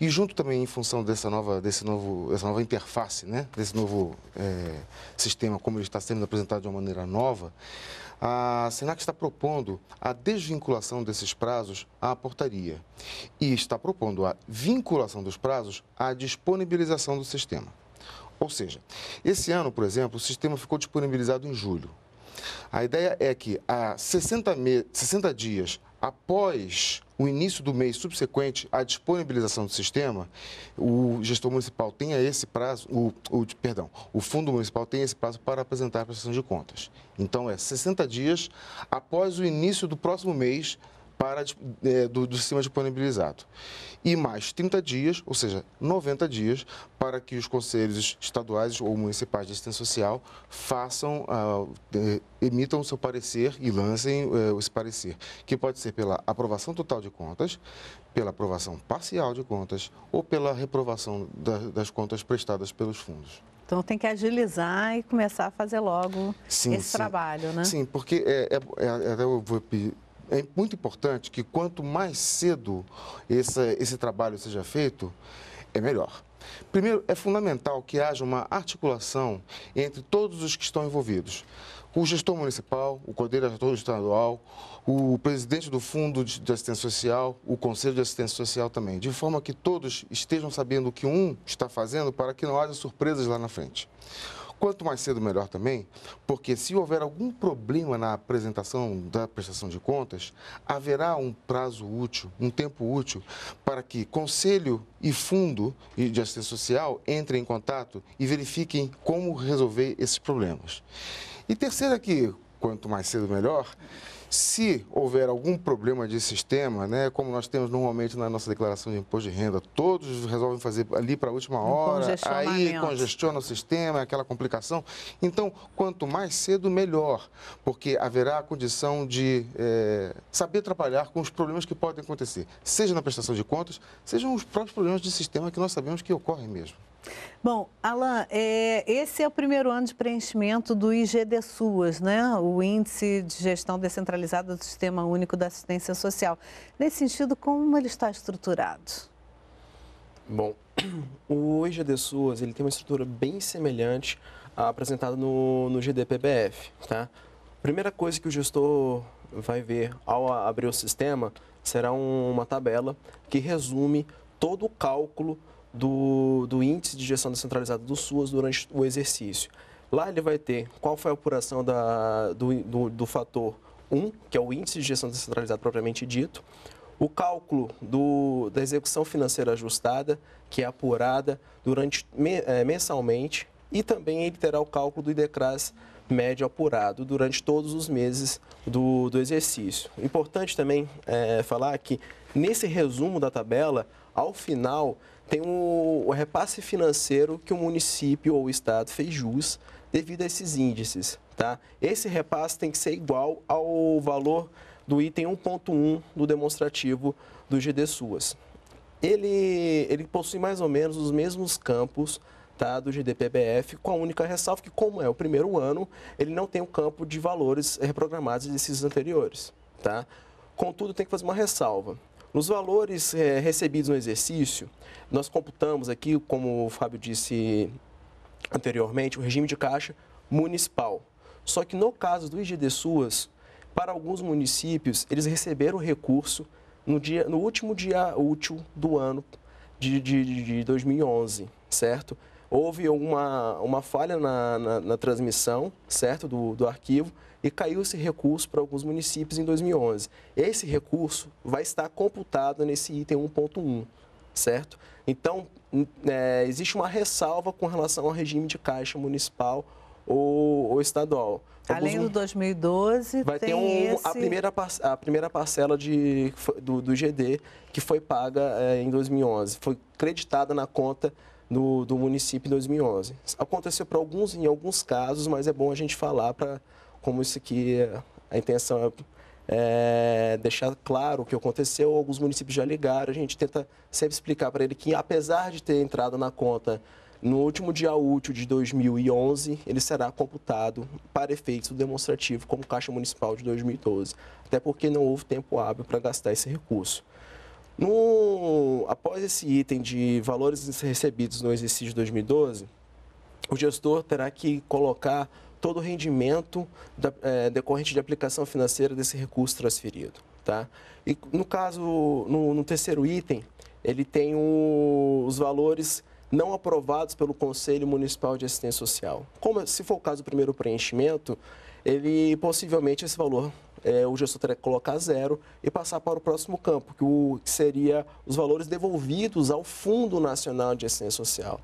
e junto também em função dessa nova, desse novo, dessa nova interface, né? desse novo é, sistema, como ele está sendo apresentado de uma maneira nova, a SENAC está propondo a desvinculação desses prazos à portaria e está propondo a vinculação dos prazos à disponibilização do sistema. Ou seja, esse ano, por exemplo, o sistema ficou disponibilizado em julho. A ideia é que a 60, me... 60 dias após o início do mês subsequente à disponibilização do sistema, o gestor municipal tenha esse prazo, o, o, perdão, o fundo municipal tenha esse prazo para apresentar a prestação de contas. Então é 60 dias após o início do próximo mês para, tipo, é, do, do sistema disponibilizado. E mais 30 dias, ou seja, 90 dias, para que os conselhos estaduais ou municipais de assistência social façam, uh, de, emitam o seu parecer e lancem uh, esse parecer, que pode ser pela aprovação total de contas, pela aprovação parcial de contas ou pela reprovação da, das contas prestadas pelos fundos. Então tem que agilizar e começar a fazer logo sim, esse sim. trabalho, né? Sim, porque é, é, é, é eu vou pedir é muito importante que quanto mais cedo esse, esse trabalho seja feito, é melhor. Primeiro, é fundamental que haja uma articulação entre todos os que estão envolvidos. O gestor municipal, o coordenador estadual, o presidente do Fundo de Assistência Social, o Conselho de Assistência Social também, de forma que todos estejam sabendo o que um está fazendo para que não haja surpresas lá na frente. Quanto mais cedo, melhor também, porque se houver algum problema na apresentação da prestação de contas, haverá um prazo útil, um tempo útil, para que Conselho e Fundo de Assistência Social entrem em contato e verifiquem como resolver esses problemas. E terceira aqui é quanto mais cedo, melhor, se houver algum problema de sistema, né, como nós temos normalmente na nossa declaração de imposto de renda, todos resolvem fazer ali para a última hora, um aí congestiona o sistema, é aquela complicação. Então, quanto mais cedo, melhor, porque haverá a condição de é, saber trabalhar com os problemas que podem acontecer, seja na prestação de contas, sejam os próprios problemas de sistema que nós sabemos que ocorrem mesmo. Bom, Alain, é, esse é o primeiro ano de preenchimento do IGD SUAS, né? o Índice de Gestão Descentralizada do Sistema Único da Assistência Social. Nesse sentido, como ele está estruturado? Bom, o IGD SUAS ele tem uma estrutura bem semelhante à apresentada no, no GDPBF. Tá? A primeira coisa que o gestor vai ver ao abrir o sistema será um, uma tabela que resume todo o cálculo do, do Índice de Gestão Descentralizada do SUAS durante o exercício. Lá ele vai ter qual foi a apuração da, do, do, do fator 1, que é o Índice de Gestão Descentralizada propriamente dito, o cálculo do, da execução financeira ajustada, que é apurada durante é, mensalmente, e também ele terá o cálculo do IDCRAS médio apurado durante todos os meses do, do exercício. Importante também é, falar que nesse resumo da tabela, ao final, tem o, o repasse financeiro que o município ou o estado fez jus devido a esses índices. Tá? Esse repasse tem que ser igual ao valor do item 1.1 do demonstrativo do GD SUAS. Ele, ele possui mais ou menos os mesmos campos tá, do GDPBF, com a única ressalva que, como é o primeiro ano, ele não tem o um campo de valores reprogramados desses anteriores. Tá? Contudo, tem que fazer uma ressalva. Nos valores é, recebidos no exercício, nós computamos aqui, como o Fábio disse anteriormente, o regime de caixa municipal. Só que no caso do Suas, para alguns municípios, eles receberam o recurso no, dia, no último dia útil do ano de, de, de 2011, certo? Houve uma, uma falha na, na, na transmissão, certo, do, do arquivo, e caiu esse recurso para alguns municípios em 2011. Esse recurso vai estar computado nesse item 1.1, certo? Então, é, existe uma ressalva com relação ao regime de caixa municipal ou, ou estadual. Alguns Além do 2012, vai ter um, esse... a, primeira, a primeira parcela de, do, do GD que foi paga é, em 2011, foi creditada na conta do município em 2011. Aconteceu para alguns, em alguns casos, mas é bom a gente falar para como isso aqui, a intenção é, é deixar claro o que aconteceu, alguns municípios já ligaram, a gente tenta sempre explicar para ele que, apesar de ter entrado na conta no último dia útil de 2011, ele será computado para efeitos demonstrativo como Caixa Municipal de 2012, até porque não houve tempo hábil para gastar esse recurso. No, após esse item de valores recebidos no exercício de 2012, o gestor terá que colocar todo o rendimento da, é, decorrente de aplicação financeira desse recurso transferido. Tá? E no caso, no, no terceiro item, ele tem o, os valores não aprovados pelo Conselho Municipal de Assistência Social. Como se for o caso do primeiro preenchimento, ele possivelmente esse valor é, o gestor terá que colocar zero e passar para o próximo campo, que, o, que seria os valores devolvidos ao Fundo Nacional de Assistência Social.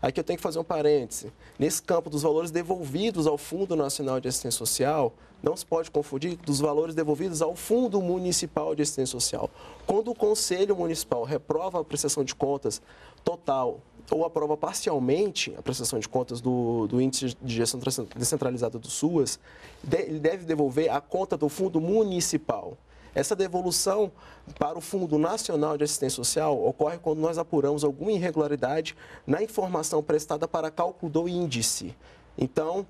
Aqui eu tenho que fazer um parêntese. Nesse campo dos valores devolvidos ao Fundo Nacional de Assistência Social, não se pode confundir dos valores devolvidos ao Fundo Municipal de Assistência Social. Quando o Conselho Municipal reprova a prestação de contas total ou aprova parcialmente a prestação de contas do, do Índice de Gestão Descentralizada do SUAS, ele deve devolver a conta do Fundo Municipal. Essa devolução para o Fundo Nacional de Assistência Social ocorre quando nós apuramos alguma irregularidade na informação prestada para cálculo do índice. Então,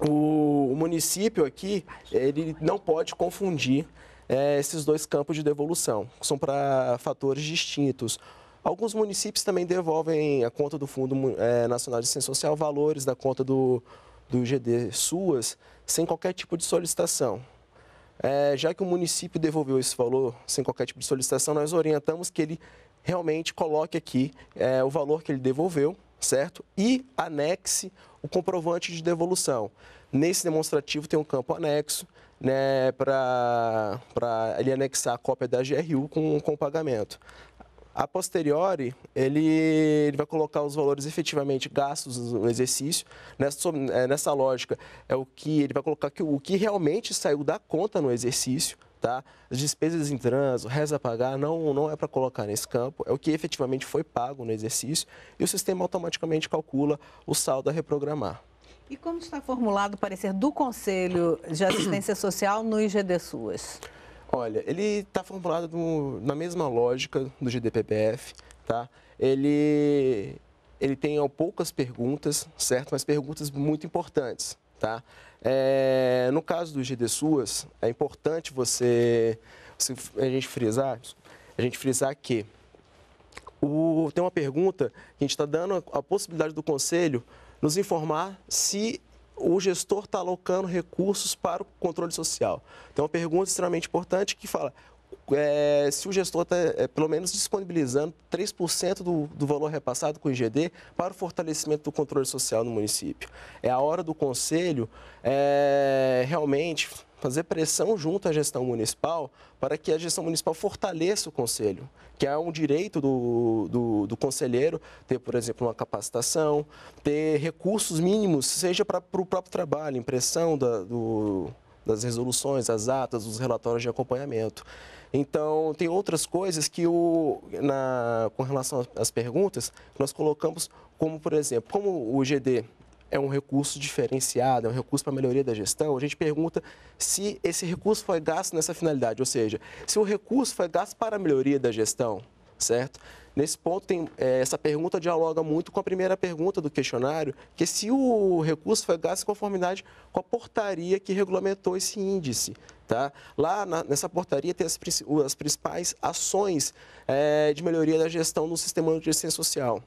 o, município aqui, ele não pode confundir é, esses dois campos de devolução, que são para fatores distintos. Alguns municípios também devolvem a conta do Fundo é, Nacional de Assistência Social, valores da conta do, do GD Suas, sem qualquer tipo de solicitação. É, já que o município devolveu esse valor sem qualquer tipo de solicitação, nós orientamos que ele realmente coloque aqui é, o valor que ele devolveu, certo? E anexe o comprovante de devolução. Nesse demonstrativo tem um campo anexo né, para ele anexar a cópia da GRU com, com o pagamento. A posteriori, ele, ele, vai colocar os valores efetivamente gastos no exercício. Nessa, é, nessa lógica, é o que ele vai colocar que o que realmente saiu da conta no exercício, tá? As despesas em trânsito, reza pagar, não, não é para colocar nesse campo, é o que efetivamente foi pago no exercício e o sistema automaticamente calcula o saldo a reprogramar. E como está formulado o parecer do Conselho de Assistência Social no IGD SUAS? Olha, ele está formulado no, na mesma lógica do GDPBF, tá? Ele, ele tem poucas perguntas, certo? Mas perguntas muito importantes, tá? É, no caso do GD SUAS, é importante você a gente frisar, a gente frisar que o, tem uma pergunta que a gente está dando a, a possibilidade do conselho nos informar se o gestor está alocando recursos para o controle social. Então, uma pergunta extremamente importante que fala é, se o gestor está, é, pelo menos, disponibilizando 3% do, do valor repassado com o IGD para o fortalecimento do controle social no município. É a hora do Conselho é, realmente fazer pressão junto à gestão municipal para que a gestão municipal fortaleça o conselho, que é um direito do, do, do conselheiro ter, por exemplo, uma capacitação, ter recursos mínimos, seja para, para o próprio trabalho, impressão da, do, das resoluções, as atas, os relatórios de acompanhamento. Então, tem outras coisas que, o, na, com relação às perguntas, nós colocamos como, por exemplo, como o GD é um recurso diferenciado, é um recurso para melhoria da gestão, a gente pergunta se esse recurso foi gasto nessa finalidade, ou seja, se o recurso foi gasto para a melhoria da gestão, certo? Nesse ponto, tem, é, essa pergunta dialoga muito com a primeira pergunta do questionário, que é se o recurso foi gasto em conformidade com a portaria que regulamentou esse índice. Tá? Lá na, nessa portaria tem as, as principais ações é, de melhoria da gestão no sistema de assistência social.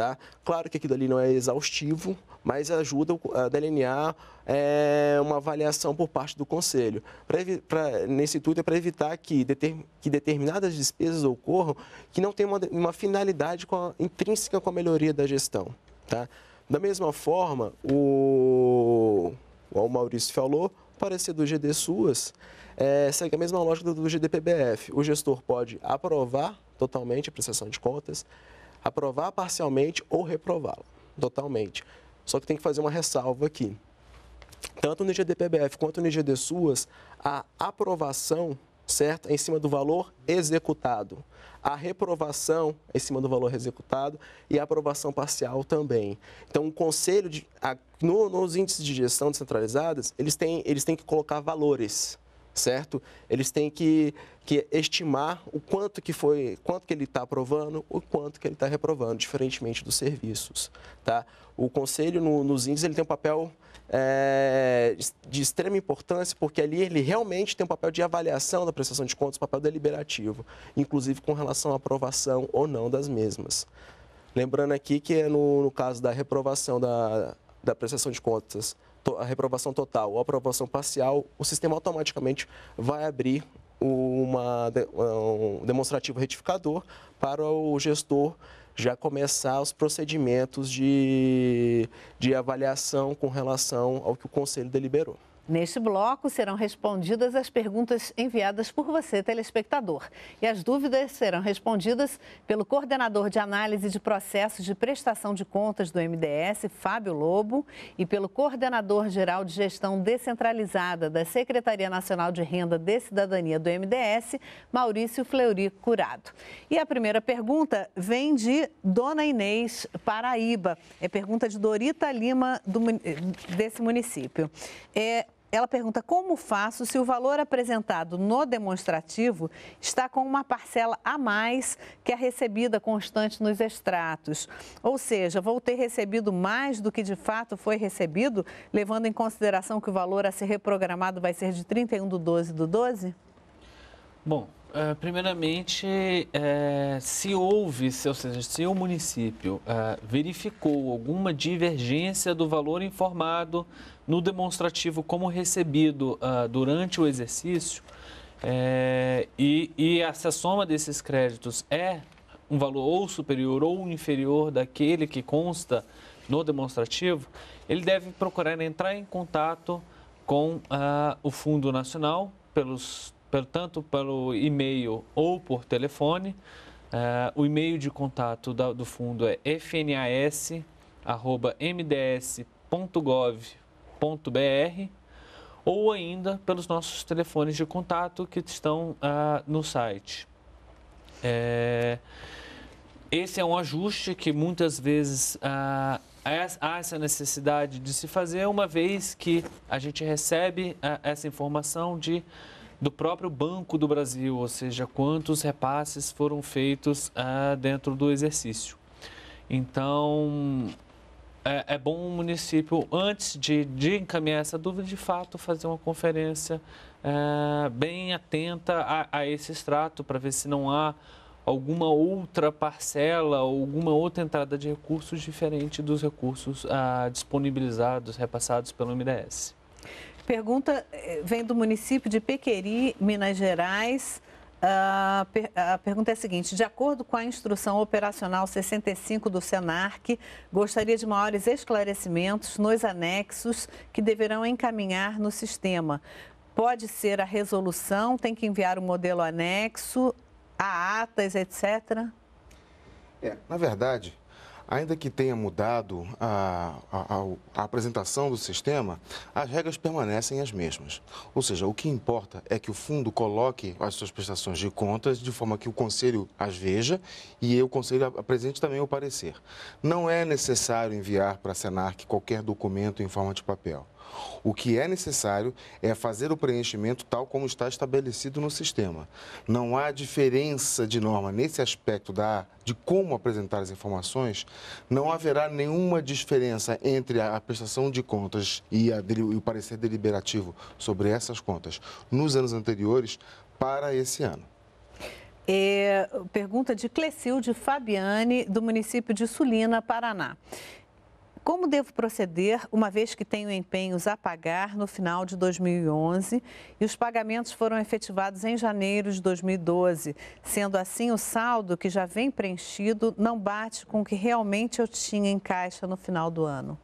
Tá? Claro que aquilo ali não é exaustivo, mas ajuda a delinear é, uma avaliação por parte do conselho. Pra, pra, nesse intuito é para evitar que, deter, que, determinadas despesas ocorram que não tenham uma, uma, finalidade com a, intrínseca com a melhoria da gestão. Tá? Da mesma forma, o, o Maurício falou, parecer do GD SUAS é, segue a mesma lógica do GDPBF. O gestor pode aprovar totalmente a prestação de contas, aprovar parcialmente ou reprová-la totalmente. Só que tem que fazer uma ressalva aqui. Tanto no IGDPBF quanto no IGD SUAS, a aprovação certo? É em cima do valor executado. A reprovação é em cima do valor executado e a aprovação parcial também. Então, o conselho, de, a, no, nos índices de gestão descentralizadas, eles têm, eles têm que colocar valores certo? Eles têm que, que estimar o quanto que foi, quanto que ele está aprovando, o quanto que ele está reprovando, diferentemente dos serviços, tá? O conselho no, nos índices ele tem um papel é, de extrema importância, porque ali ele realmente tem um papel de avaliação da prestação de contas, papel deliberativo, inclusive com relação à aprovação ou não das mesmas. Lembrando aqui que é no, no caso da reprovação da, da prestação de contas a reprovação total ou a aprovação parcial, o sistema automaticamente vai abrir uma, um demonstrativo retificador para o gestor já começar os procedimentos de, de avaliação com relação ao que o conselho deliberou. Neste bloco serão respondidas as perguntas enviadas por você, telespectador. E as dúvidas serão respondidas pelo coordenador de análise de processos de prestação de contas do MDS, Fábio Lobo, e pelo coordenador geral de gestão descentralizada da Secretaria Nacional de Renda de Cidadania do MDS, Maurício Fleury Curado. E a primeira pergunta vem de Dona Inês Paraíba. É pergunta de Dorita Lima, do, desse município. É, ela pergunta como faço se o valor apresentado no demonstrativo está com uma parcela a mais que a recebida constante nos extratos. Ou seja, vou ter recebido mais do que de fato foi recebido, levando em consideração que o valor a ser reprogramado vai ser de 31 do 12 do 12? Bom, eh, primeiramente, eh, se houve, ou seja, se o município eh, verificou alguma divergência do valor informado no demonstrativo como recebido uh, durante o exercício é, e, e essa soma desses créditos é um valor ou superior ou inferior daquele que consta no demonstrativo, ele deve procurar entrar em contato com uh, o Fundo Nacional, pelos, pelo, tanto pelo e-mail ou por telefone. Uh, o e-mail de contato da, do fundo é fnas.mds.gov.br www.cafeinacultura.com.br ou ainda pelos nossos telefones de contato que estão ah, no site. É, esse é um ajuste que muitas vezes ah, há essa necessidade de se fazer, uma vez que a gente recebe ah, essa informação de do próprio Banco do Brasil, ou seja, quantos repasses foram feitos dentro do exercício. Então, é, é, bom o município, antes de, de, encaminhar essa dúvida, de fato fazer uma conferência é, bem atenta a, a esse extrato, para ver se não há alguma outra parcela, alguma outra entrada de recursos diferente dos recursos ah, disponibilizados, repassados pelo MDS. Pergunta eh, vem do município de Pequeri, Minas Gerais. A, ah, per ah, a pergunta é a seguinte: de acordo com a instrução operacional 65 do SENARC, gostaria de maiores esclarecimentos nos anexos que deverão encaminhar no sistema. Pode ser a resolução, tem que enviar o um modelo anexo, a atas, etc. É, na verdade, Ainda que tenha mudado a, a, a, apresentação do sistema, as regras permanecem as mesmas. Ou seja, o que importa é que o fundo coloque as suas prestações de contas de forma que o Conselho as veja e o Conselho apresente também o parecer. Não é necessário enviar para a Senarc qualquer documento em forma de papel. O que é necessário é fazer o preenchimento tal como está estabelecido no sistema. Não há diferença de norma nesse aspecto da de como apresentar as informações, não haverá nenhuma diferença entre a prestação de contas e, a, e o parecer deliberativo sobre essas contas nos anos anteriores para esse ano. É, pergunta de de Fabiane, do município de Sulina, Paraná. Como devo proceder, uma vez que tenho empenhos a pagar no final de 2011 e os pagamentos foram efetivados em janeiro de 2012? Sendo assim, o saldo que já vem preenchido não bate com o que realmente eu tinha em caixa no final do ano.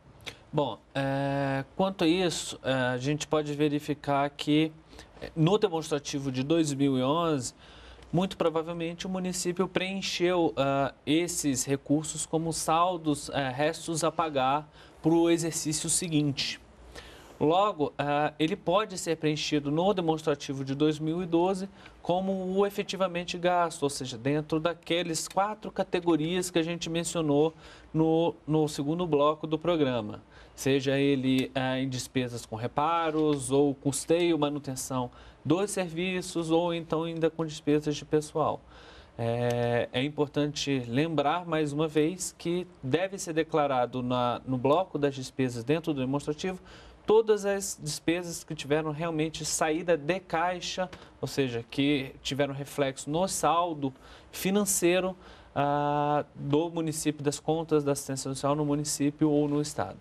Bom, é, quanto a isso, é, a gente pode verificar que é, no demonstrativo de 2011 muito provavelmente o município preencheu uh, esses recursos como saldos, uh, restos a pagar para o exercício seguinte. Logo, uh, ele pode ser preenchido no demonstrativo de 2012 como o efetivamente gasto, ou seja, dentro daqueles quatro categorias que a gente mencionou no, no segundo bloco do programa. Seja ele uh, em despesas com reparos ou custeio, manutenção dos serviços ou então ainda com despesas de pessoal. É, é, importante lembrar mais uma vez que deve ser declarado na, no bloco das despesas dentro do demonstrativo todas as despesas que tiveram realmente saída de caixa, ou seja, que tiveram reflexo no saldo financeiro ah, do município, das contas da assistência social no município ou no estado.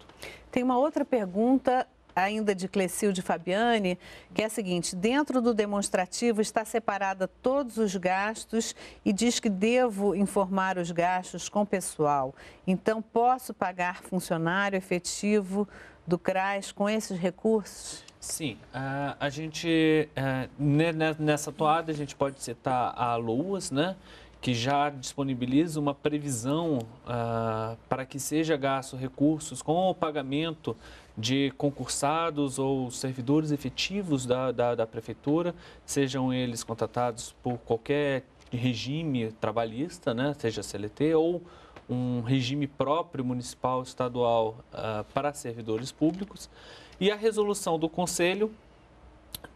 Tem uma outra pergunta ainda de Clecilde Fabiani, que é a seguinte: dentro do demonstrativo está separada todos os gastos e diz que devo informar os gastos com pessoal. Então, posso pagar funcionário efetivo do CRAS com esses recursos? Sim, a gente, é, nessa toada, a gente pode citar a LOAS, né? que já disponibiliza uma previsão ah, para que seja gasto recursos com o pagamento de concursados ou servidores efetivos da, da, da prefeitura, sejam eles contratados por qualquer regime trabalhista, né, seja CLT ou um regime próprio municipal estadual uh, para servidores públicos. E a resolução do conselho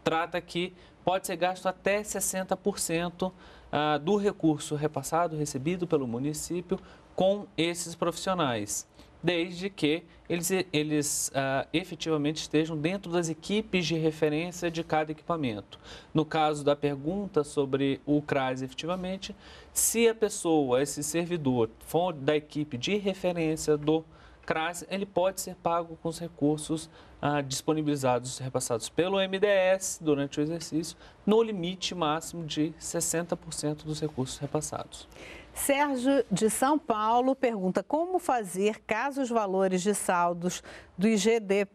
trata que pode ser gasto até 60% uh, ah, do recurso repassado, recebido pelo município, com esses profissionais desde que eles, eles uh, efetivamente estejam dentro das equipes de referência de cada equipamento. No caso da pergunta sobre o CRAS, efetivamente, se a pessoa, esse servidor, for da equipe de referência do CRAS, ele pode ser pago com os recursos uh, disponibilizados, repassados pelo MDS durante o exercício, no limite máximo de 60% dos recursos repassados. Sérgio de São Paulo pergunta como fazer caso os valores de saldos do IGD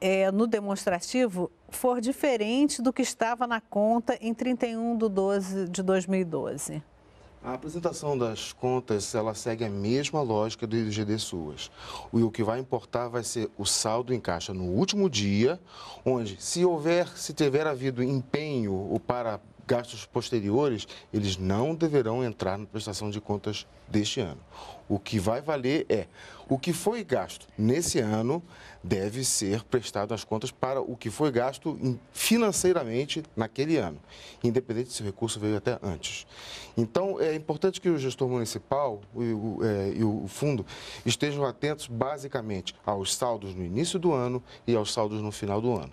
é, no demonstrativo for diferente do que estava na conta em 31 de 12 de 2012. A apresentação das contas, ela segue a mesma lógica do IGD Suas. E o que vai importar vai ser o saldo em caixa no último dia, onde se houver, se tiver havido empenho ou para gastos posteriores, eles não deverão entrar na prestação de contas deste ano. O que vai valer é o que foi gasto nesse ano deve ser prestado as contas para o que foi gasto financeiramente naquele ano, independente se o recurso veio até antes. Então, é importante que o gestor municipal e o, é, e o fundo estejam atentos basicamente aos saldos no início do ano e aos saldos no final do ano.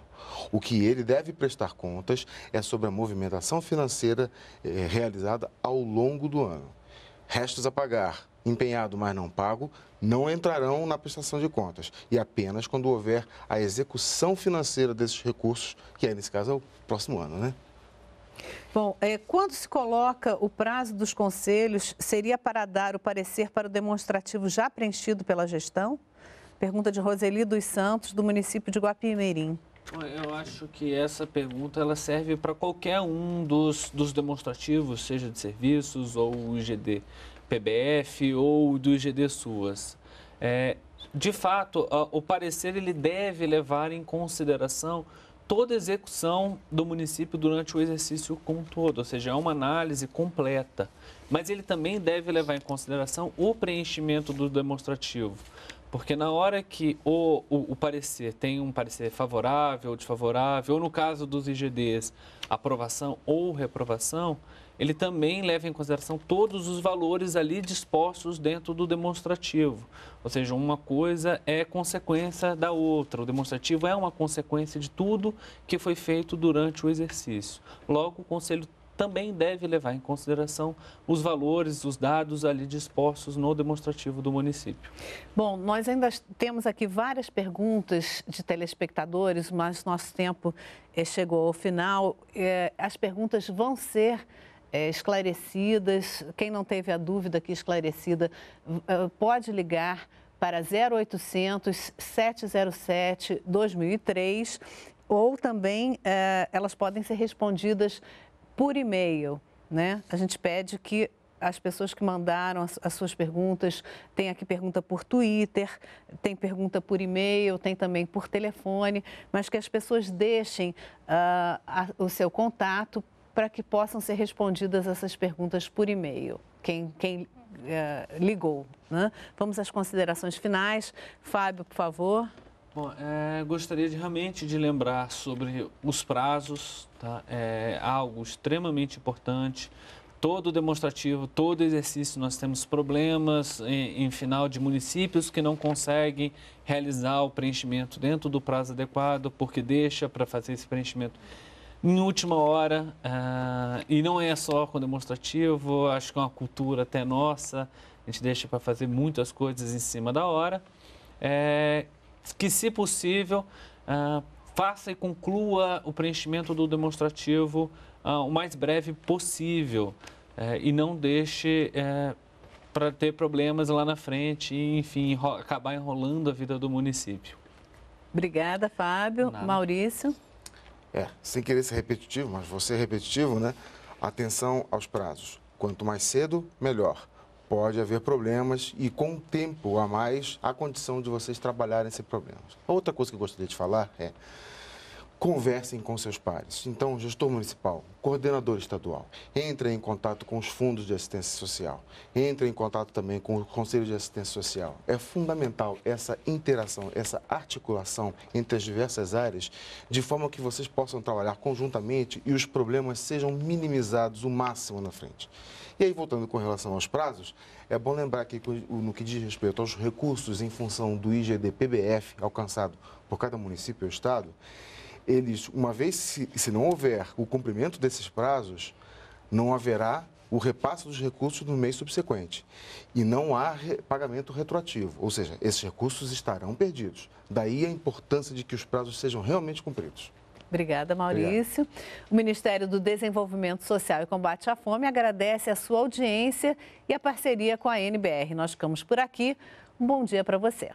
O que ele deve prestar contas é sobre a movimentação financeira é, realizada ao longo do ano. Restos a pagar, empenhado, mas não pago, não entrarão na prestação de contas. E apenas quando houver a execução financeira desses recursos, que é, nesse caso, é o próximo ano, né? Bom, é, quando se coloca o prazo dos conselhos, seria para dar o parecer para o demonstrativo já preenchido pela gestão? Pergunta de Roseli dos Santos, do município de Guapimirim. Eu acho que essa pergunta ela serve para qualquer um dos, dos demonstrativos, seja de serviços ou o IGD. PBF ou do IGD SUAS. É, de fato, o parecer ele deve levar em consideração toda a execução do município durante o exercício como um todo, ou seja, é uma análise completa. Mas ele também deve levar em consideração o preenchimento do demonstrativo. Porque na hora que o, o, o parecer tem um parecer favorável ou desfavorável, ou no caso dos IGDs, aprovação ou reprovação, ele também leva em consideração todos os valores ali dispostos dentro do demonstrativo. Ou seja, uma coisa é consequência da outra. O demonstrativo é uma consequência de tudo que foi feito durante o exercício. Logo, o conselho também deve levar em consideração os valores, os dados ali dispostos no demonstrativo do município. Bom, nós ainda temos aqui várias perguntas de telespectadores, mas nosso tempo eh, chegou ao final. Eh, as perguntas vão ser é, esclarecidas. Quem não teve a dúvida aqui esclarecida, ah, pode ligar para 0800 707 2003 ou também é, elas podem ser respondidas por e-mail. Né? A gente pede que as pessoas que mandaram as, suas perguntas, tem aqui pergunta por Twitter, tem pergunta por e-mail, tem também por telefone, mas que as pessoas deixem uh, a, o seu contato para que possam ser respondidas essas perguntas por e-mail. Quem, quem é, ligou. Né? Vamos às considerações finais. Fábio, por favor. Bom, é, gostaria de, realmente de lembrar sobre os prazos, tá? é algo extremamente importante. Todo demonstrativo, todo exercício, nós temos problemas em, em final de municípios que não conseguem realizar o preenchimento dentro do prazo adequado, porque deixa para fazer esse preenchimento em última hora, uh, e não é só com é demonstrativo, acho que é uma cultura até nossa, a gente deixa para fazer muitas coisas em cima da hora, é, que se possível, uh, faça e conclua o preenchimento do demonstrativo uh, o mais breve possível é, e não deixe é, para ter problemas lá na frente e, enfim, enro acabar enrolando a vida do município. Obrigada, Fábio. Nada. Maurício. É, sem querer ser repetitivo, mas você é repetitivo, né? Atenção aos prazos. Quanto mais cedo, melhor. Pode haver problemas e com o tempo a mais, a condição de vocês trabalharem sem problemas. Outra coisa que eu gostaria de falar é conversem com seus pares. Então, gestor municipal, coordenador estadual, entre em contato com os fundos de assistência social, entre em contato também com o Conselho de Assistência Social. É fundamental essa interação, essa articulação entre as diversas áreas, de forma que vocês possam trabalhar conjuntamente e os problemas sejam minimizados o máximo na frente. E aí, voltando com relação aos prazos, é bom lembrar que no que diz respeito aos recursos em função do IGDPBF alcançado por cada município ou estado, eles, uma vez, se, se não houver o cumprimento desses prazos, não haverá o repasse dos recursos no mês subsequente. E não há pagamento retroativo, ou seja, esses recursos estarão perdidos. Daí a importância de que os prazos sejam realmente cumpridos. Obrigada, Maurício. Obrigado. O Ministério do Desenvolvimento Social e Combate à Fome agradece a sua audiência e a parceria com a NBR. Nós ficamos por aqui. Um bom dia para você.